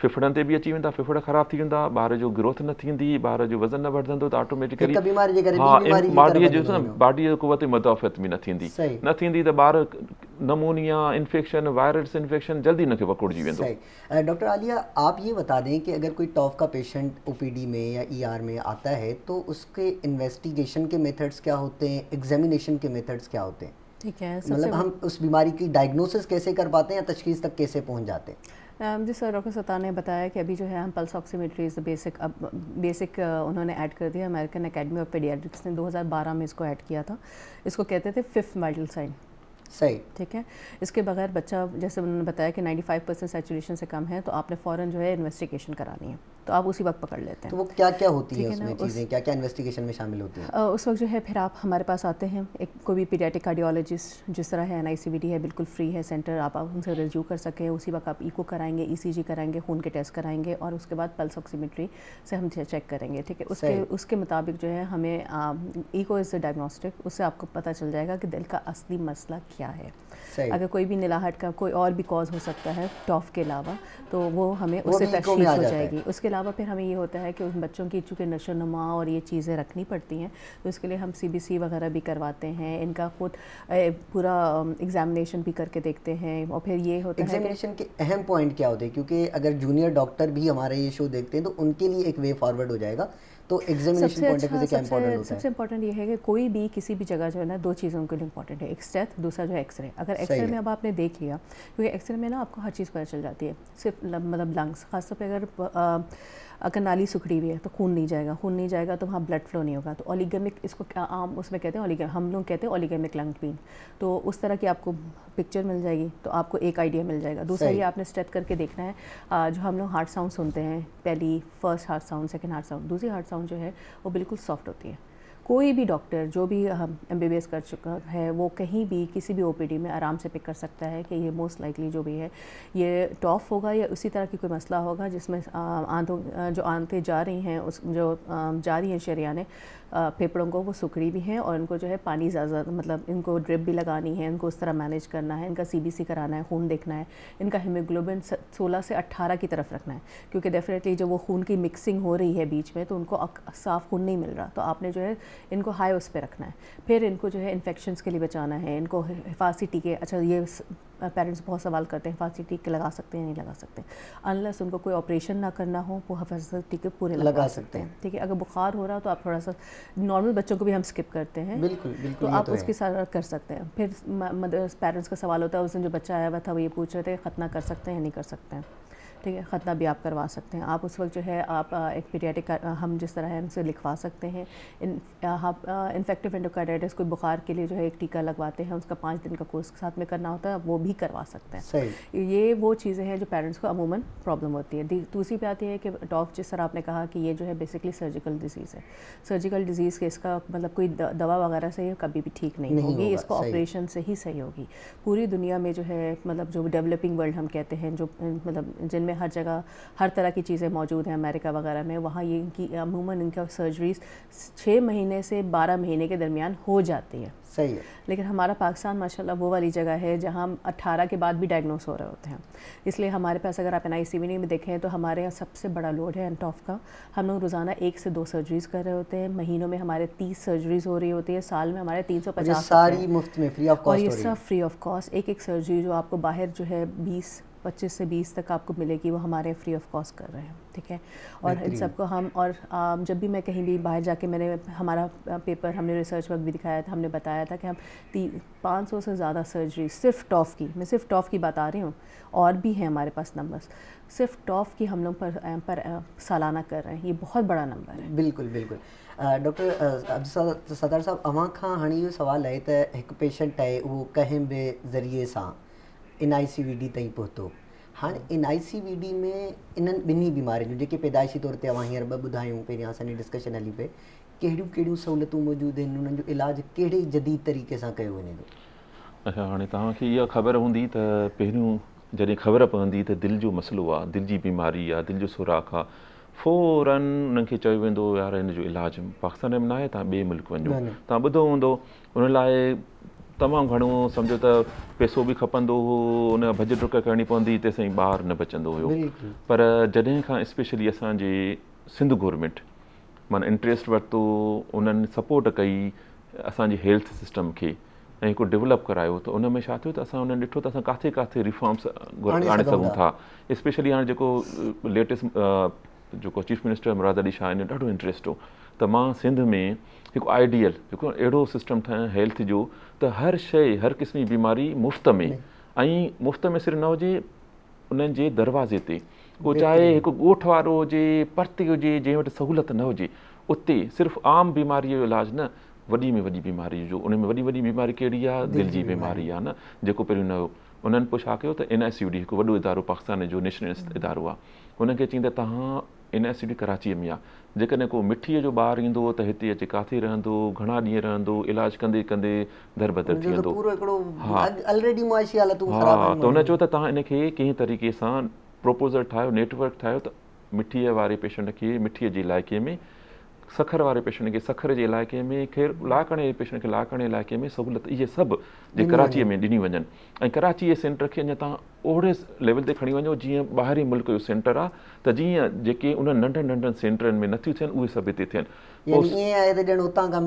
फिफड़नि ते बि अची वेंदा फिफड़ ख़राबु थी वेंदा ॿार जो ग्रोथ न थींदी ॿार जो वज़न न वधंदो त ऑटोमेटिकली बॉडीअ जो कुवत मुदाफ़त बि न थींदी न थींदी त ॿार नमूनिया इन्फेक्शन वायरस इन्फेक्शन जल्दी हुनखे वकुड़जी वेंदो डॉक्टर आलिया आप बता दें अगरि कोई टॉफ का पेशेंट ओ पी डी में या ई e आर में आता है तो उसके इन्वेस्टिगेशन के मेथड्स क्या होते होते हैं हैं एग्ज़ामिनेशन के मेथड्स क्या ठीक है मतलब हम उस बीमारी की डायग्नोसिस कैसे कर पाते हैं या तशखीस तक कैसे पहुँच जाते हैं जिस सर डॉक्टर सत्ता ने बताया कि अभी जो है हम पल्स ऑक्सीमेट्री इज़ बेसिक अब बेसिक उन्होंने ऐड कर दिया अमेरिकन एकेडमी ऑफ पेडियाट्रिक्स ने 2012 में इसको ऐड किया था इसको कहते थे फिफ्थ मेडल साइन सही ठीक है इसके बगैर बच्चा जैसे उन्होंने बताया कि 95 परसेंट सेचुरेशन से कम है तो आपने फ़ौरन जो है इन्वेस्टिगेशन करानी है तो आप उसी वक्त पकड़ लेते हैं तो वो क्या क्या होती है उसमें चीज़ें क्या क्या इन्वेस्टिगेशन में शामिल होती है उस वक्त जो है फिर आप हमारे पास आते हैं एक कोई भी पीडियाटिक कार्डियोलॉजिस्ट जिस तरह है एन है बिल्कुल फ्री है सेंटर आप उनसे रिज्यू कर सकें उसी वक्त आप इको कराएंगे ई e कराएंगे खून के टेस्ट कराएंगे और उसके बाद पल्स ऑक्सीमेट्री से हम चेक करेंगे ठीक है उसके उसके मुताबिक जो है हमें ईको इज़ डायग्नोस्टिक उससे आपको पता चल जाएगा कि दिल का असली मसला क्या है अगर कोई भी निलाहट का कोई और भी कॉज हो सकता है टॉफ के अलावा तो वो हमें उससे तशखीस हो जाएगी उसके अलावा फिर हमें ये होता है कि उन बच्चों की चूँकि नशो नुमा और ये चीज़ें रखनी पड़ती हैं तो इसके लिए हम सी बी सी वगैरह भी करवाते हैं इनका खुद पूरा एग्जामिनेशन भी करके देखते हैं और फिर ये होता है एग्जामिनेशन के अहम पॉइंट क्या होते हैं क्योंकि अगर जूनियर डॉक्टर भी हमारे ये शो देखते हैं तो उनके लिए एक वे फॉरवर्ड हो जाएगा तो एग्जामिनेशन पॉइंट ऑफ व्यू से अच्छा, क्या इंपॉर्टेंट होता है सबसे इंपॉर्टेंट ये है कि कोई भी किसी भी जगह जो है ना दो चीज़ों के लिए इंपॉर्टेंट है एक स्टेथ दूसरा जो है एक्सरे अगर एक्सरे में अब आपने देख लिया क्योंकि एक्सरे में ना आपको हर चीज़ पता चल जाती है सिर्फ मतलब लंग्स खासतौर पर अगर अगर नाली सुखड़ी हुई है तो खून नहीं जाएगा खून नहीं जाएगा तो वहाँ ब्लड फ्लो नहीं होगा तो ओलीगेमिक इसको आम उसमें कहते हैं ओलीगेम हम लोग कहते हैं ओलीगेमिक लंग पेन तो उस तरह की आपको पिक्चर मिल जाएगी तो आपको एक आइडिया मिल जाएगा दूसरा ये आपने स्टेप करके देखना है जो हम लोग हार्ट साउंड सुनते हैं पहली first heart sound second heart sound दूसरी हार्ट साउंड जो है वो बिल्कुल सॉफ्ट होती है कोई भी डॉक्टर जो भी हम एम बी बी एस कर चुका है वो कहीं भी किसी भी ओ पी डी में आराम से पिक कर सकता है कि ये मोस्ट लाइकली जो भी है ये टॉफ होगा या उसी तरह की कोई मसला होगा जिसमें आंतों जो आंतें जा रही हैं उस जो जा रही हैं शरियाने फेफड़ों को वो सुखड़ी भी हैं और इनको जो है पानी ज़्यादा मतलब इनको ड्रिप भी लगानी है इनको उस तरह मैनेज करना है इनका सी कराना है खून देखना है इनका हीमोग्लोबिन सोलह से अट्ठारह की तरफ रखना है क्योंकि डेफिनेटली जो वो खून की मिक्सिंग हो रही है बीच में तो उनको साफ़ खून नहीं मिल रहा तो आपने जो है इनको हाई उस पर रखना है फिर इनको जो है इन्फेक्शन के लिए बचाना है इनको हिफाजी टीके अच्छा ये पेरेंट्स बहुत सवाल करते हैं फांसी टीके लगा सकते हैं नहीं लगा सकते अनलेस उनको कोई ऑपरेशन ना करना हो वो हफाजत टीके पूरे लगा, लगा सकते हैं ठीक है अगर बुखार हो रहा हो तो आप थोड़ा सा नॉर्मल बच्चों को भी हम स्किप करते हैं बिल्कुल, बिल्कुल तो आप तो उसके साथ कर सकते हैं फिर पेरेंट्स का सवाल होता है उस दिन जो बच्चा आया हुआ था वो ये पूछ रहे थे खतना कर सकते हैं नहीं कर सकते हैं ठीक है ख़तना भी आप करवा सकते हैं आप उस वक्त जो है आप एक पीरियाटिक हम जिस तरह है उनसे लिखवा सकते हैं आप इन्फेक्टिव एंडोकार्डाइटिस कोई बुखार के लिए जो है एक टीका लगवाते हैं उसका पाँच दिन का कोर्स के साथ में करना होता है वो भी करवा सकते हैं ये वो चीज़ें हैं जो पेरेंट्स को अमूमन प्रॉब्लम होती है दूसरी बात यह है कि डॉग जिस तरह आपने कहा कि ये जो है बेसिकली सर्जिकल डिजीज़ है सर्जिकल डिजीज़ के इसका मतलब कोई दवा वगैरह से कभी भी ठीक नहीं होगी इसको ऑपरेशन से ही सही होगी पूरी दुनिया में जो है मतलब जो डेवलपिंग वर्ल्ड हम कहते हैं जो मतलब जिनमें हर जगह हर तरह की चीज़ें मौजूद हैं अमेरिका वगैरह में वहाँ ये इनकी अमूमन इनका सर्जरीज छः महीने से बारह महीने के दरमियान हो जाती है सही है लेकिन हमारा पाकिस्तान माशाल्लाह वो वाली जगह है जहाँ अट्ठारह के बाद भी डायग्नोस हो रहे होते हैं इसलिए हमारे पास अगर आप एन आई में देखें तो हमारे यहाँ सबसे बड़ा लोड है एंटॉफ का हम लोग रोज़ाना एक से दो सर्जरीज कर रहे होते हैं महीनों में हमारे तीस सर्जरीज हो रही होती है साल में हमारे तीन सौ पचास सारी मुफ्त में फ्री ऑफ कॉस्ट और ये सब फ्री ऑफ कॉस्ट एक एक सर्जरी जो आपको बाहर जो है बीस पच्चीस से बीस तक आपको मिलेगी वो हमारे फ्री ऑफ कॉस्ट कर रहे हैं ठीक है और इन सबको हम और जब भी मैं कहीं भी बाहर जाके मैंने हमारा पेपर हमने रिसर्च वर्क भी दिखाया था हमने बताया था कि हम ती पाँच सौ से ज़्यादा सर्जरी सिर्फ टॉफ की मैं सिर्फ टॉफ की बता रही हूँ और भी हैं हमारे पास नंबर्स सिर्फ टॉफ की हम लोग पर, पर सालाना कर रहे हैं ये बहुत बड़ा नंबर है बिल्कुल बिल्कुल डॉक्टर सदर साहब अवां खां हाणे ये सवाल है एक पेशेंट पेशंट वो उहो भी ज़रिए सा N I C V D ताईं पहुतो हाणे N I C V D में इन्हनि ॿिन्ही बीमारियुनि जो जेके पैदाशी तौर ते ॿ ॿुधायूं पहिरियां हली पए कहिड़ियूं कहिड़ियूं सहूलियतूं मौजूदु आहिनि उन्हनि जो इलाजु कहिड़े जदीद तरीक़े सां कयो वञे थो अच्छा हाणे तव्हांखे इहा ख़बर हूंदी त पहिरियों जॾहिं ख़बर पवंदी त दिलि जो मसलो आहे दिलि जी बीमारी आहे दिलि जो सुराख आहे फौरन उन्हनि खे चयो वेंदो यार हिनजो इलाजु पाकिस्तान में न आहे तव्हां ॿिए मुल्क वञो तव्हां ॿुधो हूंदो उन लाइ तमामु घणो सम्झो त पैसो बि खपंदो हुओ उनजो भज डुक करणी पवंदी हुई तेसि ताईं ॿारु न बचंदो हुयो पर जॾहिं खां स्पेशली असांजी सिंध गोरमेंट माना इंट्र्स्ट वरितो उन्हनि सपोर्ट कई असांजे हेल्थ सिस्टम खे ऐं हिकु डेवलप करायो त उन में छा थियो त असां हुननि ॾिठो त असां किथे किथे रिफॉर्म्स आणे सघूं था स्पेशली हाणे जेको लेटेस्ट जेको चीफ मिनिस्टर मुराद अली शाह हिन ॾाढो इंट्र्स्ट हो त मां सिंध में हिकु आइडियल हिकु अहिड़ो सिस्टम ठहियणु हेल्थ जो त हर शइ हर क़िस्म जी बीमारी मुफ़्त में ऐं मुफ़्त में सिर्फ़ु न हुजे उन्हनि जे दरवाज़े ते उहो चाहे हिकु ॻोठ वारो हुजे परते हुजे जंहिं वटि सहूलियत न हुजे उते सिर्फ़ु आम बीमारीअ जो इलाजु न वॾी में वॾी बीमारी जो उन में वॾी वॾी बीमारी कहिड़ी आहे दिलि जी बीमारी आहे न जेको पहिरियों न हुयो उन्हनि पोइ छा कयो त एन एस यू डी हिकु वॾो इदारो पाकिस्तान जो नेशनल इदारो आहे हुनखे खे त तव्हां एन एस यू डी कराचीअ में आहे जेकॾहिं को मिठीअ जो ॿारु ईंदो त हिते अची किथे रहंदो घणा ॾींहं रहंदो इलाज कंदे कंदे दर बदर थी वेंदो हा त हुन चयो त तव्हां इन खे कंहिं तरीक़े सां प्रोपोज़ल ठाहियो नेटवर्क ठाहियो त मिठीअ वारे पेशंट खे मिठीअ जे इलाइक़े में सखर वारे पेशेंट खे सखर जे इलाइक़े में खेर लाकणे जे पेशेंट खे लाकणे इलाइक़े में सहूलियत इहे सभु जे कराचीअ में ॾिनी वञनि ऐं कराची जे सेंटर खे अञा तव्हां ओहिड़े लेवल ते खणी वञो जीअं ॿाहिरी मुल्क जो सेंटर आहे त जीअं जेके उन्हनि नंढनि नंढनि सेंटरनि में नथियूं थियनि उहे सभु हिते थियनि खां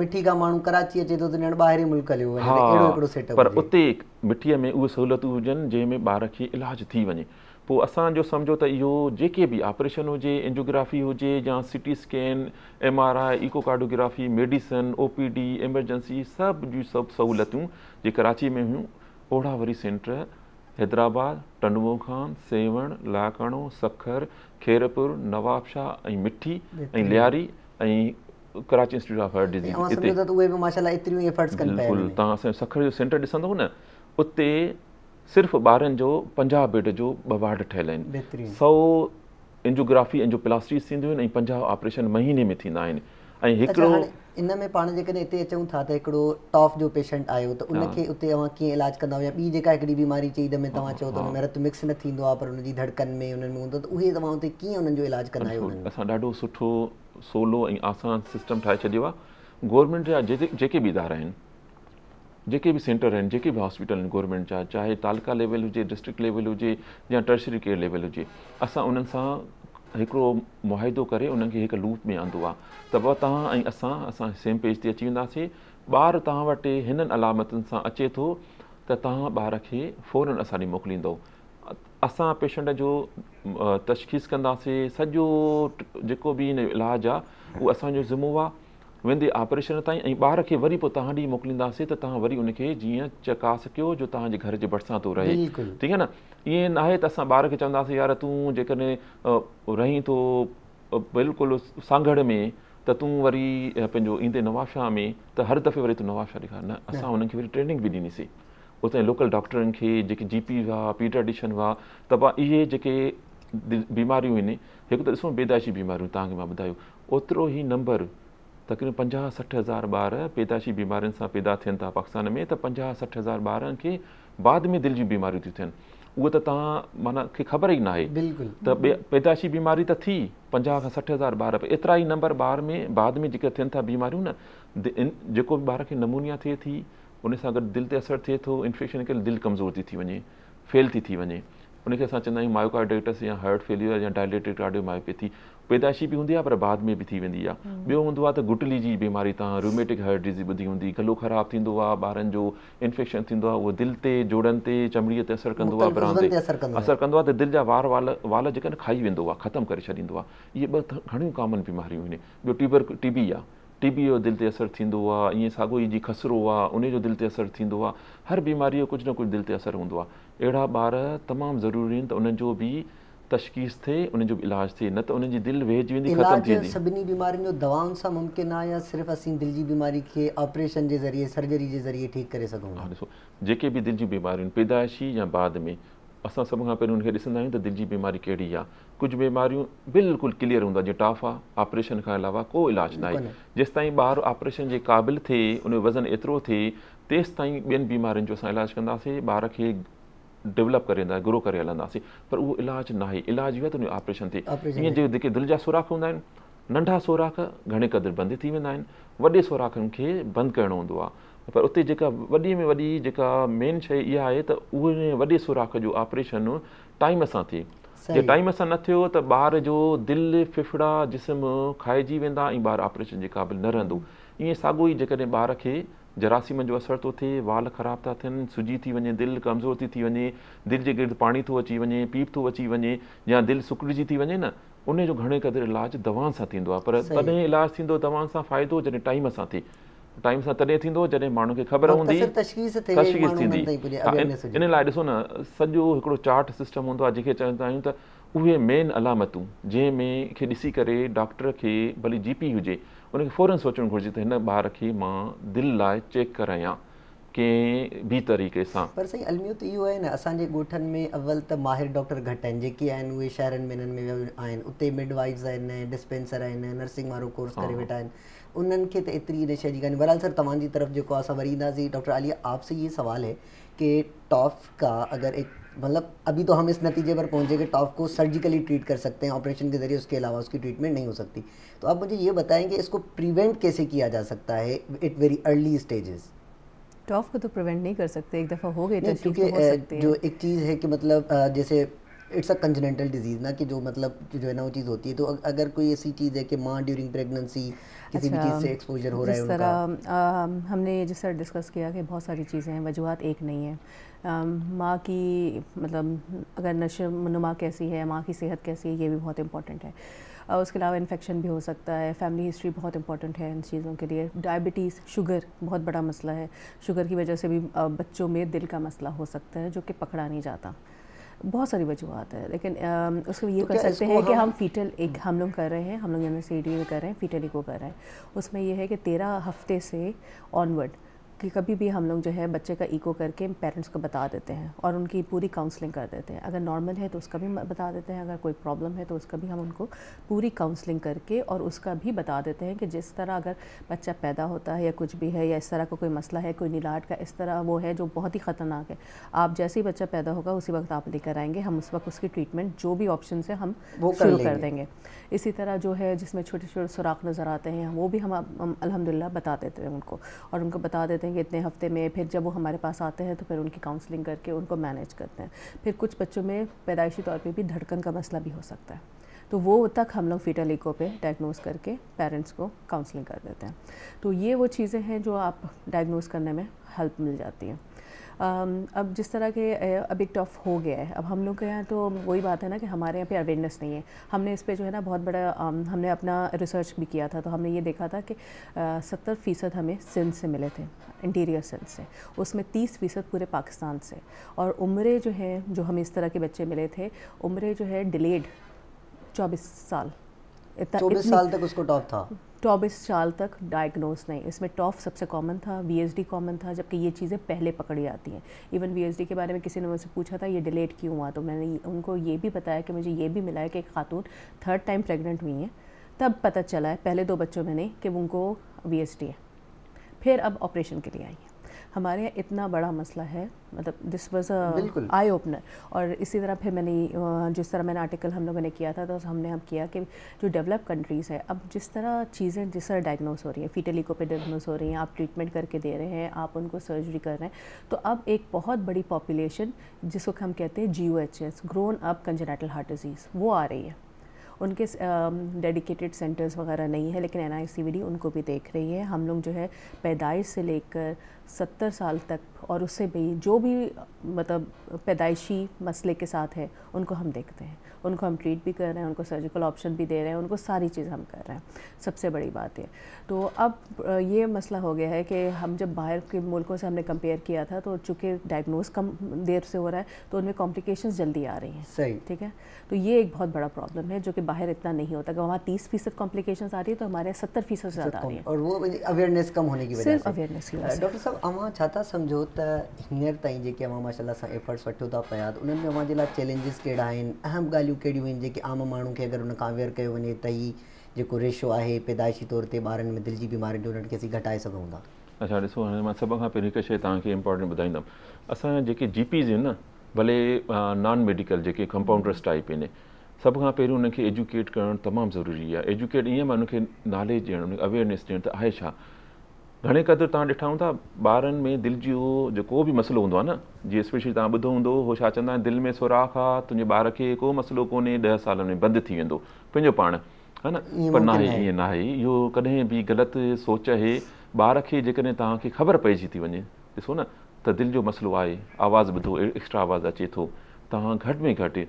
पर उते मिठीअ में उहे सहूलियतूं हुजनि जंहिंमें ॿार खे इलाजु थी वञे पोइ असांजो सम्झो त इहो जेके बि ऑपरेशन हुजे एंजियोग्राफी हुजे या C T scan M R I echocardiography medicine डी एमरजेंसी सभु जूं सभु सहूलियतूं जे कराची में हुयूं ओड़ा वरी सेंटर हैदराबाद टंडवो खान सेवण लाकाणो सखर खेरपुर नवाबशाह ऐं मिठी ऐं लियारी ऐं Karachi institute of heart disease तव्हां असांजो सखर जो सेंटर ॾिसंदव न उते सिर्फ़ ॿारनि जो पंजाहु बेड जो ॿ वार्ड ठहियलु आहिनि सौ एंजोग्राफी एंजो थींदियूं आहिनि ऐं पंजाहु ऑपरेशन महीने में थींदा आहिनि ऐं हिकिड़ो इन में पाण जेकॾहिं हिते अचूं था त हिकिड़ो टॉफ जो पेशंट आयो त उनखे उते कीअं इलाज कंदा आहियो या ॿी जेका हिकिड़ी बीमारी चई जंहिंमें तव्हां चयो त मेर मिक्स न थींदो आहे पर उनजी धड़कन में हूंदो त उहे तव्हां उते कीअं इलाजु कंदा आहियो असां ॾाढो सुठो सवलो ऐं आसान सिस्टम ठाहे छॾियो आहे गोरमेंट जा जेके बि इदारा आहिनि जेके बि सेंटर आहिनि जेके बि हॉस्पिटल आहिनि गवर्नमेंट जा चाहे तालका लेवल हुजे डिस्ट्रिक्ट लेवल हुजे या टर्शरी केयर लेवल हुजे असां उन्हनि सां हिकिड़ो मुआदो करे उन्हनि खे हिकु लूप में आंदो आहे त ब तव्हां ऐं असां असां सेम पेज ते अची वेंदासीं ॿारु तव्हां वटि हिननि अलामतुनि सां अचे थो त तव्हां ॿार खे फौरन असां ॾे मोकिलींदव असां पेशंट जो तशख़ीस कंदासीं सॼो जेको बि हिन इलाज आहे उहो असांजो ज़िमो आहे वेंदे ऑपरेशन ताईं ऐं ॿार खे वरी पोइ तव्हां ॾींहुं मोकिलींदासीं त तव्हां वरी उनखे जीअं चकास कयो जो तव्हांजे घर जे भरिसां थो रहे ठीकु आहे न ईअं न आहे त असां ॿार खे चवंदासीं यार तूं जेकॾहिं रहीं थो बिल्कुलु सांगड़ में त तूं वरी पंहिंजो ईंदे नवाशाह में त हर दफ़े वरी तूं नवाशाह ॾेखार न असां उन्हनि खे वरी ट्रेनिंग बि ॾिनीसीं उते लोकल डॉक्टरनि खे जेके जी पी हुआ पीटर हुआ त इहे जेके बीमारियूं आहिनि हिकु त ॾिसो बेदाशी बीमारियूं तव्हांखे मां ॿुधायो ओतिरो ई नंबर तकरीबन पंजाह सठ हज़ार ॿार पैदाशी बीमारियुनि सां पैदा थियनि था पाकिस्तान में त पंजाह सठ हज़ार ॿारनि खे बाद में दिलि जूं बीमारियूं थियूं थियनि उहो त तव्हां माना खे ख़बर ई न आहे बिल्कुलु त ॿिए पैदाशी बीमारी त थी पंजाह खां सठि हज़ार ॿार एतिरा ई नंबर ॿार में बाद में जेके थियनि था बीमारियूं न जेको बि ॿार खे नमूनिया थिए थी उन सां गॾु दिलि ते असरु थिए थो इन्फेक्शन करे दिलि कमज़ोर थी थी वञे फेल थी थी वञे उनखे असां चवंदा आहियूं मायोकाइड्रेटस या हार्ट फेलियर या डायलेटिक कार्डियोमायोपैथी पैदाइशी बि हूंदी आहे पर बाद में बि थी वेंदी आहे ॿियो हूंदो आहे त गुटली जी बीमारी तव्हां रूमेटिक हर्ट डिज़ीज़ ॿुधी हूंदी गलो ख़राबु थींदो आहे ॿारनि जो इन्फेक्शन थींदो आहे उहो दिलि ते जोड़नि ते चमड़ीअ ते असरु कंदो आहे ते असरु कंदो आहे त दिलि जा वार वाल वाल जेके खाई वेंदो आहे ख़तमु करे छॾींदो आहे इहे ॿ घणियूं कॉमन बीमारियूं आहिनि ॿियो टीबर टीबी आहे टीबी जो दिलि ते असरु थींदो आहे ईअं जी खसरो आहे उनजो दिलि ते असरु थींदो आहे हर बीमारी जो कुझु न कुझु दिलि ते असरु हूंदो आहे अहिड़ा ज़रूरी आहिनि त उन्हनि तशख़ीस थिए उन जो इलाजु थिए न त उन जी दिलि वहिजी वेंदी सभिनी बीमारियुनि जो दवाउनि सां मुमकिन आहे सिर्फ़ु असां दिलि जी बीमारी खे ज़रिए सर्जरी जे ज़रिए ठीकु करे सघूं था ॾिसो जेके बि दिलि जी बीमारियूं आहिनि पैदाइशी या बाद में असां सभ खां पहिरियों हुनखे ॾिसंदा आहियूं त दिलि जी बीमारी कहिड़ी आहे कुझु बीमारियूं बिल्कुलु क्लियर हूंदा जीअं टाफ आहे आपरेशन खां अलावा को इलाजु न आहे जेसिताईं ॿार ऑपरेशन जे क़ाबिल थिए उनजो वज़न एतिरो थिए तेसिताईं ॿियनि बीमारियुनि जो असां इलाजु कंदासीं ॿार खे डेवलप करे वेंदा ग्रो करे हलंदासीं पर उहो इलाजु न आहे इलाजु इहो आहे त उनजो ऑपरेशन थिए ईअं जेके जेके दिलि जा सोराख हूंदा आहिनि नंढा सोराख घणे क़दुरु बंदि थी वेंदा आहिनि वॾे सोराखनि खे बंदि करिणो हूंदो आहे पर उते जेका वॾी में वॾी जेका मेन शइ इहा आहे त उहे वॾे सोराख जो ऑपरेशन टाइम सां थिए जे टाइम सां न थियो त ॿार जो दिलि फिफड़ा जिस्म खाइजी वेंदा ऐं ॿारु ऑपरेशन जे बि न रहंदो ईअं साॻियो ई जेकॾहिं ॿार खे जरासीम जो असर थो थिए वाल ख़राब था थियनि सूजी थी वञे दिलि कमज़ोर थी थी वञे दिलि जे गिर्द पाणी थो अची वञे पीप थो अची वञे या दिलि सुखिड़िजी थी वञे न उनजो घणे क़दुरु इलाजु दवाउनि सां थींदो आहे पर तॾहिं इलाजु थींदो दवाउनि सां फ़ाइदो जॾहिं टाइम सां थिए टाइम सां तॾहिं थींदो जॾहिं माण्हू खे ख़बर हूंदी इन लाइ ॾिसो न सॼो हिकिड़ो सिस्टम हूंदो आहे जंहिंखे चवंदा आहियूं त उहे मेन अलामतूं जंहिंमें खे ॾिसी करे डॉक्टर खे भली जी पी हुजे फौरन सोचणु घुरिजे त हिन ॿार खे मां दिलि लाइ चेक करायां कंहिं बि तरीक़े सां पर साईं अलमियो त इहो आहे न असांजे ॻोठनि में अवल त माहिर डॉक्टर घटि आहिनि जेके आहिनि उहे शहरनि में हिननि में आहिनि उते मिडवाइफ्स आहिनि डिस्पेंसर आहिनि नर्सिंग वारो कोर्स करे वेठा आहिनि उन्हनि खे त एतिरी न शइ जी कान्हे बरहाल सर तव्हांजी तरफ़ जेको आहे असां वरी ईंदासीं डॉक्टर सुवाल आहे की टॉफ का अगरि मतलब अभी तो हम इस नतीजे पर पहुंचे कि टॉप को सर्जिकली ट्रीट कर सकते हैं ऑपरेशन के ज़रिए उसके अलावा उसकी ट्रीटमेंट नहीं हो सकती तो आप मुझे ये बताएं कि इसको प्रिवेंट कैसे किया जा सकता है it very early stages TOF को तो प्रिवेंट नहीं कर सकते एक दफ़ा हो गई तो तो क्योंकि तो जो एक चीज़ है कि मतलब जैसे इट्स अ कंजनेंटल डिजीज़ ना कि जो मतलब जो है ना वो चीज़ होती है तो अगर कोई ऐसी चीज़ है कि माँ ड्यूरिंग प्रेगनेंसी किसी अच्छा, भी चीज़ से एक्सपोजर हो रहा है उनका तरह आ, हमने जिस तरह डिस्कस किया कि बहुत सारी चीज़ें हैं वजूहत एक नहीं है माँ की मतलब अगर नशनुमा नुमा कैसी है माँ की सेहत कैसी है ये भी बहुत इंपॉर्टेंट है और उसके अलावा इन्फेक्शन भी हो सकता है फैमिली हिस्ट्री बहुत इंपॉर्टेंट है इन चीज़ों के लिए डायबिटीज़ शुगर बहुत बड़ा मसला है शुगर की वजह से भी बच्चों में दिल का मसला हो सकता है जो कि पकड़ा नहीं जाता बहुत सारी वजूहत है लेकिन आ, उसको ये तो कर सकते हैं कि हम फीटल एक हम्म। हम लोग कर रहे हैं हम लोग यूनिवर्सिटी में कर रहे हैं फीटल इको कर रहे हैं उसमें यह है कि तेरह हफ्ते से ऑनवर्ड कि कभी भी हम लोग जो है बच्चे का ईको करके पेरेंट्स को बता देते हैं और उनकी पूरी काउंसलिंग कर देते हैं अगर नॉर्मल है तो उसका भी बता देते हैं अगर कोई प्रॉब्लम है तो उसका भी हम उनको पूरी काउंसलिंग करके और उसका भी बता देते हैं कि जिस तरह अगर बच्चा पैदा होता है या कुछ भी है या इस तरह का को कोई मसला है कोई निलाट का इस तरह वो है जो बहुत ही ख़तरनाक है आप जैसे ही बच्चा पैदा होगा उसी वक्त आप लेकर आएंगे हम उस वक्त उसकी ट्रीटमेंट जो भी ऑप्शन है हम वो शुरू कर देंगे इसी तरह जो है जिसमें छोटे छोटे सुराख नज़र आते हैं वो भी हम अलहमदिल्ला बता देते हैं उनको और उनको बता देते हैं हैं इतने हफ्ते में फिर जब वो हमारे पास आते हैं तो फिर उनकी काउंसलिंग करके उनको मैनेज करते हैं फिर कुछ बच्चों में पैदाइशी तौर पर भी धड़कन का मसला भी हो सकता है तो वो तक हम लोग फीटल इको पे डायग्नोज करके पेरेंट्स को काउंसलिंग कर देते हैं तो ये वो चीज़ें हैं जो आप डायग्नोज करने में हेल्प मिल जाती हैं अब जिस तरह के अब एक टफ हो गया है अब हम लोग के यहाँ तो वही बात है ना कि हमारे यहाँ पे अवेयरनेस नहीं है हमने इस पर जो है ना बहुत बड़ा हमने अपना रिसर्च भी किया था तो हमने ये देखा था कि सत्तर फ़ीसद हमें सिंध से मिले थे इंटीरियर सिंध से उसमें तीस फ़ीसद पूरे पाकिस्तान से और उम्रें जो हैं जो हमें इस तरह के बच्चे मिले थे उम्रें जो है डिलेड चौबीस साल चौबीस साल तक उसको टॉप था चौबीस साल तक डायग्नोज नहीं इसमें टॉफ सबसे कॉमन था वीएसडी कॉमन था जबकि ये चीज़ें पहले पकड़ी जाती हैं इवन वीएसडी के बारे में किसी ने मुझसे पूछा था ये डिलेट क्यों हुआ तो मैंने उनको ये भी बताया कि मुझे ये भी मिला है कि एक खातून थर्ड टाइम प्रेगनेंट हुई हैं तब पता चला है पहले दो बच्चों में नहीं कि उनको वी है फिर अब ऑपरेशन के लिए आई हमारे यहाँ इतना बड़ा मसला है मतलब दिस वॉज आई ओपनर और इसी तरह फिर मैंने जिस तरह मैंने आर्टिकल हम लोगों ने किया था तो हमने हम किया कि जो डेवलप कंट्रीज़ है अब जिस तरह चीज़ें जिस तरह डायग्नोस हो रही हैं फीटली को पे डायग्नोस हो रही हैं आप ट्रीटमेंट करके दे रहे हैं आप उनको सर्जरी कर रहे हैं तो अब एक बहुत बड़ी पॉपुलेशन जिसको हम कहते हैं G O H S grown up congenital heart disease वो आ रही है उनके डेडिकेटेड सेंटर्स वगैरह नहीं है लेकिन एन उनको भी देख रही है हम लोग जो है पैदाइश से लेकर सत्तर साल तक और उससे भी जो भी मतलब पैदाइशी मसले के साथ है उनको हम देखते हैं उनको हम ट्रीट भी कर रहे हैं उनको सर्जिकल ऑप्शन भी दे रहे हैं उनको सारी चीज़ हम कर रहे हैं सबसे बड़ी बात है तो अब ये मसला हो गया है कि हम जब बाहर के मुल्कों से हमने कंपेयर किया था तो चूँकि डायग्नोज कम देर से हो रहा है तो उनमें कॉम्प्लिकेशन जल्दी आ रही हैं सही ठीक है तो ये एक बहुत बड़ा प्रॉब्लम है जो कि बाहर इतना नहीं होता अगर वहाँ तीस फीसद कॉम्प्लिकेशन आ रही है तो हमारे सत्तर फीसद ज़्यादा आ रही है और वो अवेयरनेस कम होने की वजह से अवेयरनेस की वजह डॉक्टर साहब अवां छा समझो तो हिंसर तीन जी अवां एफर्ट्स वो पाया पिया में चैलेंजेस कड़ा अहम गाल ॻाल्हियूं कहिड़ियूं आहिनि जेके आम माण्हू खे अगरि अवेयर कयो वञे त ई जेको रेशो आहे पैदाइशी तौर ते ॿारनि में दिलि जी बीमारियुनि जो हुननि खे असीं घटाए सघूं था अच्छा ॾिसो हाणे मां सभ खां पहिरीं हिकु शइ तव्हांखे इंपोर्टेंट ॿुधाईंदुमि असांजा जेके जी पीज़ आहिनि न भले नॉन मेडिकल जेके कंपाउंडर्स टाइप आहिनि सभ खां पहिरियों हुनखे एजुकेट करणु तमामु ज़रूरी आहे एजुकेट ईअं मां हुनखे नॉलेज ॾियणु अवेयरनेस ॾियणु त आहे छा ઘણે કદી તાં દેખાઉં તા બારન મે દિલ જો જો કો બી મસલો હોંદો ના જી સ્પેશલિસ્ટ તા બધો હોંદો હોશા ચાંદા દિલ મે સોરાખા તુને બાર કે કો મસલો કોને 10 સાલ મે બંધ થીયંદો પંજો પાણ હૈ ના પણ ના હૈ યો કદી ભી ગલત સોચે હે બાર કે જકને તાં કે ખબર પઈજી થી વણે દેસો ના તો દિલ જો મસલો આય અવાજ બધો એક્સ્ટ્રા અવાજ આચે થો તાં ઘડ મે ઘટે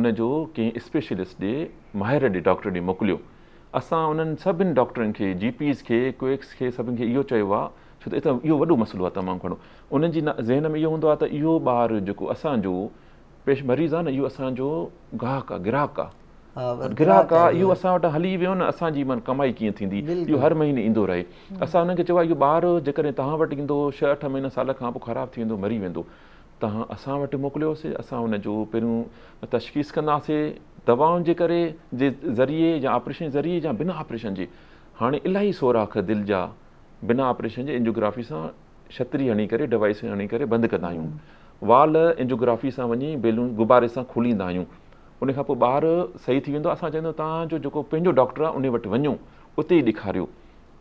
ઉને જો કે સ્પેશલિસ્ટ દે માહેર દે ડોક્ટર દે મોકલ્યો असां उन्हनि सभिनि डॉक्टरनि खे जी पीज़ खे क्वेक्स खे सभिनि खे इहो चयो आहे छो त हितां इहो वॾो मसइलो आहे तमामु घणो उन्हनि जी न ज़हन में इहो हूंदो आहे त इहो ॿारु जेको असांजो पेश मरीज़ आहे न इहो असांजो ग्राहक आहे ग्राहक आहे इहो असां वटि हली वियो न असांजी माना कमाई कीअं थींदी इहो हर महीने ईंदो रहे असां हुननि खे चयो आहे इहो ॿारु जेकॾहिं तव्हां वटि ईंदो छह अठ महीना साल खां पोइ ख़राबु थी वेंदो मरी वेंदो तव्हां असां वटि मोकिलियोसीं असां हुनजो पहिरियों तशख़ीस कंदासीं दवाउनि जे करे जे ज़रिए या ऑपरेशन जे ज़रिए या बिना ऑपरेशन जे हाणे इलाही सोराख दिलि जा बिना ऑपरेशन जे एंजियोग्राफी सां छतिरी हणी करे डिवाइस हणी करे बंदि कंदा आहियूं वाल एंजियोग्राफी सां वञी बेलून गुबारे सां खोलींदा आहियूं उनखां पोइ ॿारु सही थी वेंदो आहे असां चवंदा आहियूं तव्हांजो जेको पंहिंजो डॉक्टर आहे उन वटि वञो उते ई ॾेखारियो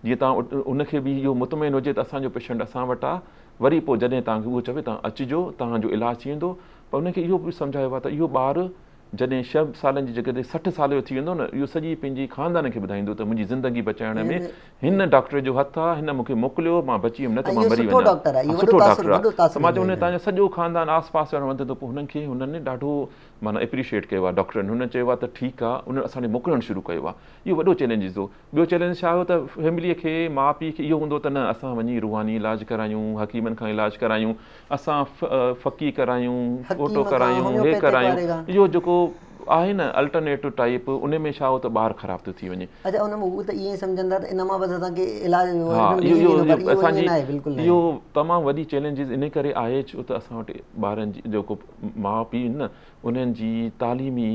जीअं तव्हां उनखे बि इहो मुतमिन हुजे त असांजो पेशंट असां वटि आहे वरी पोइ जॾहिं तव्हांखे उहो चवे तव्हां अचिजो तव्हांजो इलाजु थी वेंदो पर उनखे इहो बि सम्झायो आहे त इहो ॿारु जॾहिं छह सालनि जी जॻह सठि साल जो थी वेंदो न इहो सॼी पंहिंजी ख़ानदान खे ॿुधाईंदो त मुंहिंजी ज़िंदगी बचाइण में हिन डॉक्टर जो हथु आहे हिन मूंखे मोकिलियो मां बची वियमि न त मां मरी वञा सुठो डॉक्टर आहे त मां चयो तव्हांजो सॼो ख़ानदान आस पास वञणु वञे थो पोइ हुननि खे हुननि ॾाढो माना एप्रिशिएट कयो आहे डॉक्टरनि हुन चयो आहे त ठीकु आहे उन असांखे मोकिलणु शुरू कयो आहे इहो वॾो चैलेंजेस हो ॿियो चैलेंज छा हो त फैमिलीअ खे माउ पीउ खे इहो हूंदो त न असां वञी रुहानी इलाजु करायूं हकीमनि खां इलाजु करायूं असां फ़क़ी करायूं फ़ोटो करायूं इहे करायूं इहो जेको आहे न अल्टरनेटिव टाइप उन में छा हो त ॿार ख़राब थो थी वञे इहो तमामु वॾी चैलेंजिस इन करे आहे छो त असां वटि ॿारनि जी जेको माउ पीउ आहिनि न उन्हनि जी तालीमी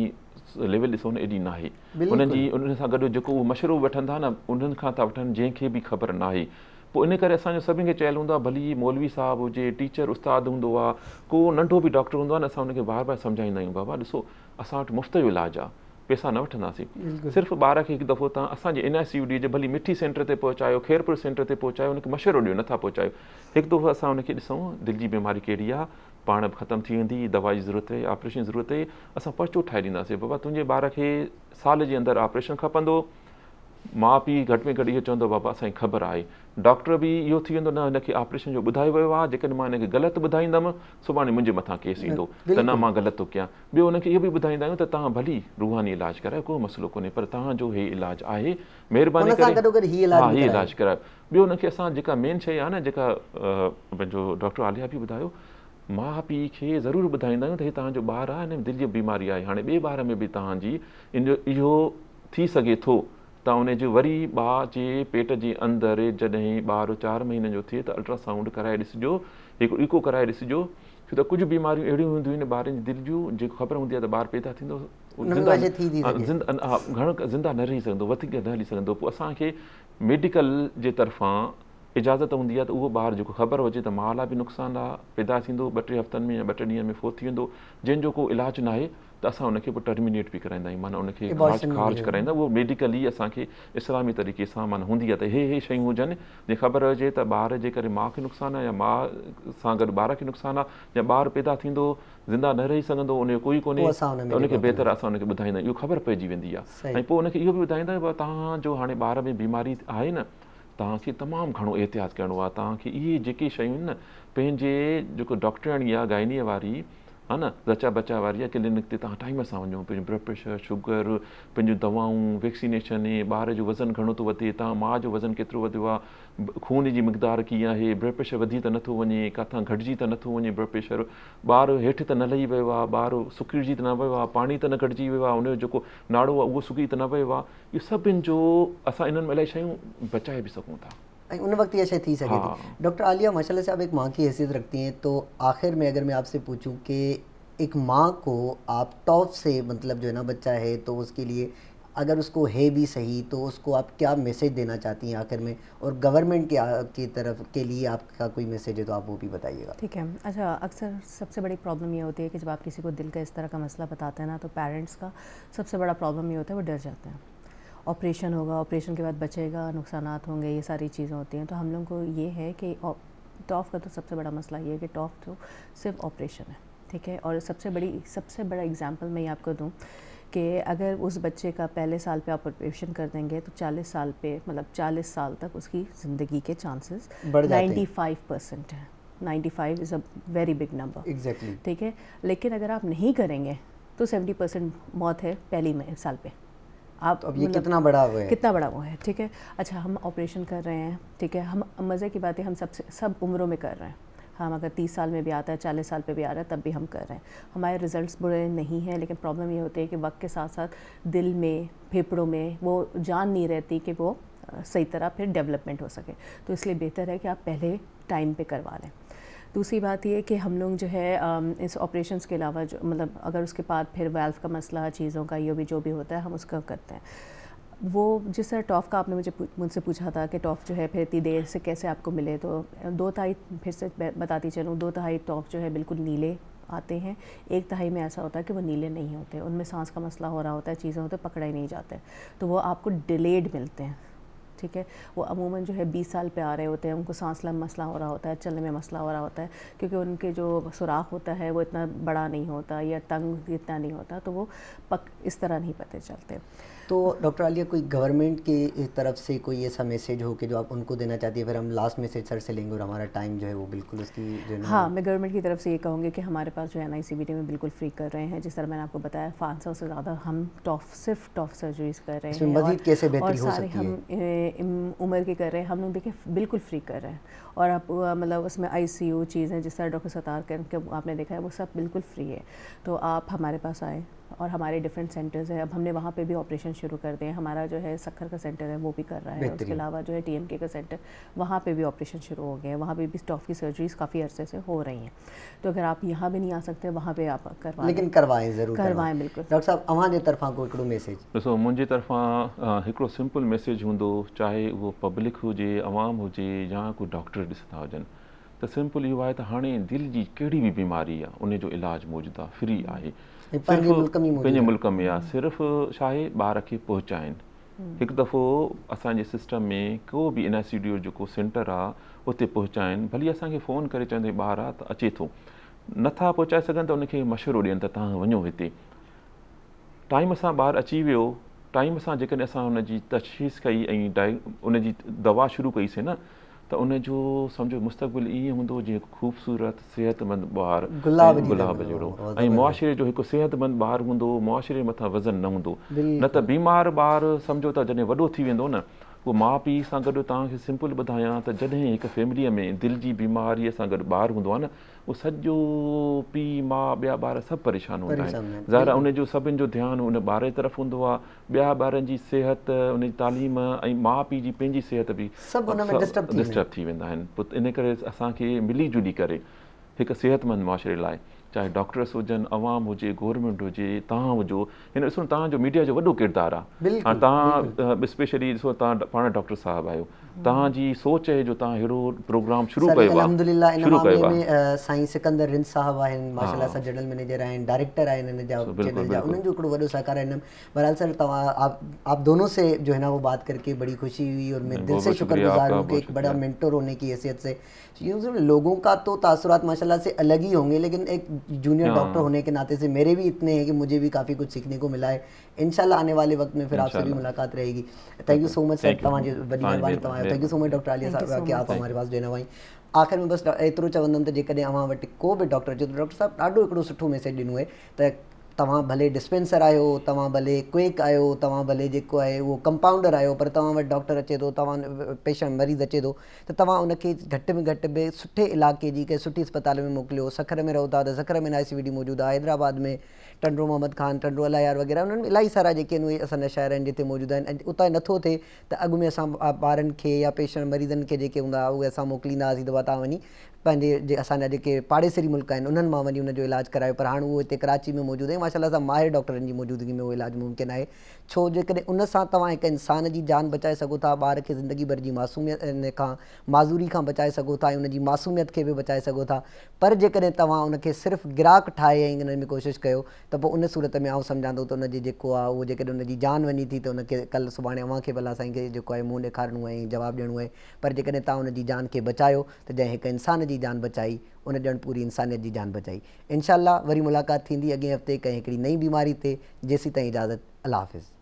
लेवल ॾिसो न एॾी नाहे उन्हनि जी उन सां गॾु जेको उहो मशरू वठंदा न उन्हनि खां था वठनि जंहिंखे बि ख़बर नाहे पोइ इन करे असांजो सभिनि खे चयल हूंदो आहे भली मौलवी साहबु हुजे टीचर उस्तादु हूंदो आहे को नंढो बि डॉक्टर हूंदो आहे न असां हुनखे बार बार सम्झाईंदा आहियूं बाबा ॾिसो असां वटि मुफ़्त जो इलाजु आहे पैसा न वठंदासीं सिर्फ़ु ॿार खे हिकु दफ़ो तव्हां असांजे N I C U D जे भली मिठी सेंटर ते पहुचायो खेरपुर सेंटर ते पहुचायो हुनखे मशवरो ॾियो नथा पहुचायो हिकु दफ़ो असां हुनखे ॾिसूं दिलि जी बीमारी कहिड़ी आहे पाण ख़तमु थी वेंदी दवा जी ज़रूरत आहे ऑपरेशन जी ज़रूरत आहे असां पर्चो ठाहे ॾींदासीं बाबा तुंहिंजे ॿार खे साल जे अंदरि ऑपरेशन खपंदो माउ पीउ घटि में घटि इहो चवंदो बाबा असांखे ख़बर आहे डॉक्टर बि इहो थी वेंदो न हिनखे ऑपरेशन जो ॿुधायो वियो आहे जेकॾहिं मां हिनखे ग़लति ॿुधाईंदमि सुभाणे मुंहिंजे मथां केस ईंदो त न मां ग़लति थो कयां ॿियो हुनखे इहो बि ॿुधाईंदा आहियूं त तव्हां भली रूहानी इलाज करायो को मसिलो कोन्हे पर तव्हांजो इहे इलाज आहे महिरबानी करे इलाजु करायो ॿियो हुनखे असां जेका मेन शइ आहे न जेका पंहिंजो डॉक्टर आलिया बि ॿुधायो माउ पीउ खे ज़रूरु ॿुधाईंदा आहियूं त हीअ तव्हांजो ॿारु आहे हिन दिलि जी बीमारी आहे हाणे ॿिए ॿार में बि तव्हांजी इन जो इहो थी सघे थो त उन जी वरी भाउ जे पेट जे अंदरि जॾहिं ॿारु चारि महीने जो थिए त अल्ट्रासाउंड कराए ॾिसिजो हिकु इको कराए ॾिसिजो छो त कुझु बीमारियूं अहिड़ियूं हूंदियूं आहिनि ॿारनि जी दिलि जूं जेको ख़बर हूंदी आहे त ॿारु पैदा थींदो घणो ज़िंदा न रही सघंदो वधीक न हली सघंदो पोइ असांखे मेडिकल जे तरफ़ां इजाज़त हूंदी आहे त उहो ॿारु जेको ख़बर हुजे त माउ लाइ बि नुक़सानु आहे पैदा थींदो ॿ टे हफ़्तनि में या ॿ टे ॾींहंनि में फोत थी वेंदो जंहिंजो को इलाजु न आहे त असां हुनखे पोइ टर्मिनेट बि कराईंदा आहियूं माना हुनखे ख़ारिज कराईंदा उहो मेडिकली असांखे इस्लामी तरीक़े सां माना हूंदी आहे त हीअ हीअ शयूं हुजनि जीअं ख़बर हुजे त ॿार जे करे माउ खे नुक़सानु आहे या माउ सां गॾु ॿार खे नुक़सानु आहे या ॿारु पैदा थींदो ज़िंदा न रही सघंदो उनजो कोई कोन्हे त उनखे बहितर असां हुनखे ॿुधाईंदा आहियूं इहो ख़बर पइजी वेंदी आहे ऐं पोइ हुनखे इहो बि ॿुधाईंदा आहियूं तव्हांजो हाणे ॿार में बीमारी आहे न तव्हांखे तमामु घणो एहतियात करिणो आहे तव्हांखे इहे जेके शयूं आहिनि न पंहिंजे जेको डॉक्टर आहे गाइनीअ वारी हा न जचा बचा वारी आहे क्लिनिक ते तव्हां टाइम सां वञो पंहिंजो ब्लड प्रेशर शुगर पंहिंजूं दवाऊं वैक्सीनेशन ए ॿार जो वज़न घणो थो वधे तव्हां माउ जो वज़न केतिरो वधियो आहे खून जी मक़दार कीअं आहे ब्लड प्रेशर वधी त नथो वञे किथां घटिजी त नथो वञे ब्लड प्रेशर ॿारु हेठि त न लही वियो आहे ॿारु सुखिड़जी त न वियो आहे पाणी त न घटिजी वियो आहे उनजो जेको नाड़ो आहे उहो सुकी त न वियो आहे इहो सभिनि जो असां इन्हनि में इलाही शयूं बचाए बि सघूं था उन वक्त ये शायद थी सके तो। हाँ। थी डॉक्टर आलिया माशाल्लाह से आप एक माँ की हैसियत रखती हैं तो आखिर में अगर मैं आपसे पूछूं कि एक माँ को आप टॉप से मतलब जो है ना बच्चा है तो उसके लिए अगर उसको है भी सही तो उसको आप क्या मैसेज देना चाहती हैं आखिर में और गवर्नमेंट के की तरफ के लिए आपका कोई मैसेज है तो आप वो भी बताइएगा ठीक है अच्छा अक्सर सबसे बड़ी प्रॉब्लम ये होती है कि जब आप किसी को दिल का इस तरह का मसला बताते हैं ना तो पेरेंट्स का सबसे बड़ा प्रॉब्लम ये होता है वो डर जाते हैं ऑपरेशन होगा ऑपरेशन के बाद बचेगा नुकसान होंगे ये सारी चीज़ें होती हैं तो हम लोग को ये है कि टॉफ का तो सबसे बड़ा मसला ये है कि टॉफ तो सिर्फ ऑपरेशन है ठीक है और सबसे बड़ी सबसे बड़ा एग्ज़ाम्पल मैं ये आपको दूँ कि अगर उस बच्चे का पहले साल पे आप ऑपरेशन कर देंगे तो 40 साल पे मतलब 40 साल तक उसकी ज़िंदगी के चांसेस 95 परसेंट हैं five is a very big number exactly ठीक है लेकिन अगर आप नहीं करेंगे तो 70 परसेंट मौत है पहली में साल पे आप अब ये मतलब कितना बड़ा हुआ है कितना बड़ा हुआ है ठीक है अच्छा हम ऑपरेशन कर रहे हैं ठीक है हम मज़े की बात है हम सब सब उम्रों में कर रहे हैं हम अगर तीस साल में भी आता है चालीस साल पे भी आ रहा है तब भी हम कर रहे हैं हमारे रिजल्ट्स बुरे नहीं हैं लेकिन प्रॉब्लम ये होती है कि वक्त के साथ साथ दिल में फेफड़ों में वो जान नहीं रहती कि वो सही तरह फिर डेवलपमेंट हो सके तो इसलिए बेहतर है कि आप पहले टाइम पे करवा लें दूसरी बात यह कि हम लोग जो है इस ऑपरेशन के अलावा जो मतलब अगर उसके बाद फिर वेल्फ का मसला चीज़ों का ये भी जो भी होता है हम उसका करते हैं वो जिस तरह टॉफ का आपने मुझे मुझसे पूछा था कि टॉफ जो है फिर इतनी देर से कैसे आपको मिले तो दो तहाई फिर से बताती चलूँ दो तहाई टॉफ जो है बिल्कुल नीले आते हैं एक तहाई में ऐसा होता है कि वो नीले नहीं होते उनमें सांस का मसला हो रहा होता है चीज़ें होते पकड़े नहीं जाते तो वो आपको डिलेड मिलते हैं ठीक है वो अमूमन जो है बीस साल पे आ रहे होते हैं उनको सांस में मसला हो रहा होता है चलने में मसला हो रहा होता है क्योंकि उनके जो सुराख होता है वो इतना बड़ा नहीं होता या तंग इतना नहीं होता तो वो पक इस तरह नहीं पते चलते तो डॉक्टर आलिया कोई गवर्नमेंट की तरफ से कोई ऐसा मैसेज हो कि जो आप उनको देना चाहती है फिर हम लास्ट मैसेज सर से लेंगे और हमारा टाइम जो है वो बिल्कुल उसकी जो है हाँ मैं गवर्नमेंट की तरफ से ये कहूँगी कि हमारे पास जो एन आई सी में बिल्कुल फ्री कर रहे हैं जिस तरह मैंने आपको बताया पाँच सौ से ज़्यादा हम टॉफ सिर्फ टॉफ सर्जरीज कर रहे हैं मजीद कैसे बेहतर हो सकती हम उम्र के कर रहे हैं हम लोग देखिए बिल्कुल फ्री कर रहे हैं और आप मतलब उसमें आई सी यू चीज़ें जिस तरह डॉक्टर सतार कर आपने देखा है वो सब बिल्कुल फ्री है तो आप हमारे पास आएँ और हमारे डिफरेंट सेंटर्स हैं अब हमने वहाँ पे भी ऑपरेशन शुरू कर दिए हमारा जो है सखर का सेंटर है वो भी कर रहा है उसके अलावा जो है टीएमके का सेंटर वहाँ पे भी ऑपरेशन शुरू हो गए हैं वहाँ पे भी स्टॉफ की सर्जरीज काफ़ी अरसे से हो रही हैं तो अगर आप यहाँ भी नहीं आ सकते वहाँ पर आप करवाएं लेकिन करवाएं ज़रूर करवाएं बिल्कुल डॉक्टर साहब के तरफ़ा को मैसेज ॾिसो मुंहिंजे तरफ़ां हिकिड़ो सिंपल मैसेज हूंदो चाहे उहो पब्लिक हुजे आवाम हुजे या को डॉक्टर ॾिसंदा हुजनि त सिंपल इहो आहे त हाणे दिलि जी कहिड़ी बि बीमारी आहे उनजो इलाजु मौजूदु आहे फ्री आहे पंहिंजे मुल्क में पंहिंजे मुल्क में आहे सिर्फ़ु छा आहे ॿार खे पहुचाइनि हिकु दफ़ो असांजे सिस्टम में को बि N I C D O जेको सेंटर आहे उते पहुचाइनि भली असांखे फ़ोन करे चवंदे ॿार आहे त अचे थो नथा पहुचाए सघनि त उनखे मशवरो ॾियनि त तव्हां वञो हिते टाइम सां ॿारु अची वियो टाइम सां जेकॾहिं असां हुनजी जी तशख़ीस कई ऐं डाइ उनजी दवा शुरू कईसीं न त जो सम्झो मुस्तक़बिल ईअं हूंदो जीअं ख़ूबसूरत सिहतमंद ॿार गुलाब गुलाब जहिड़ो ऐं मुआशिरे जो हिकु सिहतमंद ॿारु हूंदो मुआशरे मथां वज़न न हूंदो न त बीमार ॿारु सम्झो त जॾहिं वॾो थी वेंदो न उहो माउ पीउ सां गॾु तव्हांखे सिंपल ॿुधायां त जॾहिं हिकु फैमिलीअ में दिलि जी बीमारीअ सां गॾु ॿारु हूंदो आहे न उहो सॼो पीउ माउ ॿिया ॿार सभु परेशान हूंदा आहिनि ज़रा उनजो सभिनि जो ध्यानु उन ॿार जी तरफ़ हूंदो आहे ॿिया ॿारनि जी सिहत उनजी तालीम ऐं माउ पीउ जी पंहिंजी सिहत बि डिस्टर्ब थी वेंदा आहिनि पोइ इन करे असांखे मिली जुली करे हिकु सिहतमंद माशरे लाइ चाहे डॉक्टर्स हुजनि अवाम हुजे गवर्नमेंट हुजे तव्हां हुजो हिन ॾिसो तव्हांजो मीडिया जो वॾो किरदारु आहे हाणे तव्हां स्पेशली ॾिसो तव्हां पाण डॉक्टर साहिबु आहियो तव्हांजी सोच आहे जो तव्हां अहिड़ो प्रोग्राम शुरू कयो आहे साईं सिकंदर साहिबु आहिनि सां जनरल मैनेजर आहिनि डायरेक्टर आहिनि हिन जा उन्हनि जो हिकिड़ो वॾो सहकार सर तव्हां आप दोनों से जो है ना वो बात करके बड़ी खुशी हुई और मैं दिल से शुक्रगुजार हूँ कि एक बड़ा होने की हैसियत से लोगों का तो तासरात माशाल्लाह से अलग ही होंगे लेकिन एक जूनियर डॉक्टर हाँ। होने के नाते से मेरे भी इतने हैं कि मुझे भी काफ़ी कुछ सीखने को मिला है इनशाला आने वाले वक्त में फिर आपसे भी मुलाकात रहेगी thank you so much sir तमाम वॾी मेहरबानी तमाम thank you so much doctor Aliya साहब कि आप हमारे पास ॾिनो हुई आख़िर में बस एतरो चवंदमि त जेकॾहिं अव्हां वटि को बि डॉक्टर अचे त डॉक्टर साहिबु ॾाढो हिकिड़ो सुठो मैसेज ॾिनो आहे त तव्हां भले डिस्पेंसर आहियो तव्हां भले क्विक आहियो तव्हां भले जेको आहे उहो कंपाउंडर आहियो पर तव्हां वटि डॉक्टर अचे थो तव्हां पेशंट मरीज़ अचे थो त तव्हां उनखे घटि में घटि बि सुठे इलाइक़े जी कंहिं सुठी अस्पताल में मोकिलियो सखर में रहो था त सखर में आई सी वी डी मौजूदु आहे हैदराबाद में टंड्रो मोहम्मद खान टंड्रो अल वग़ैरह उन्हनि में इलाही सारा जेके आहिनि उहे असांजा शहर आहिनि जिते मौजूदु आहिनि उतां नथो थिए त अॻु में असां ॿारनि खे या पेशंट मरीज़नि खे जेके हूंदा उहे असा जे पाड़ेसरी मुल्क उन वही मां वञी हुनजो पर हाँ वो इतने कराची में मौजूद है माशाला सां माहिर डॉक्टर की मौजूदगी में वो इलाज मुमकिन है छो जन उन सां इंसान की जान बचाए सघो था के ज़िंदगी भर की मासूमियत माज़ूरी का बचाए सघो था मासूमियत के भी बचा सघो पर जेकॾहिं तव्हां उनखे सिर्फ़ु गिराक ठाहे में कोशिश कर तो उन सूरत में आं समझा तो उनको वो जो आहे जान वनी थी तो उनखे कल सुभाणे अव्हां खे भला असांखे जेको आहे मुंहुं ॾेखारिणो आहे जवाबु ॾियणो पर जैसे तुम उन जान के बचायो तो जैसे एक इंसान जी जान बचाई उन ॼण पूरी इंसानियत जी जान बचाई इंशाला वरी मुलाक़ात थी अगे हफ़्ते कहीं नई बीमारी ते जैसी तई इजाज़त अल्लाह हाफ़िज़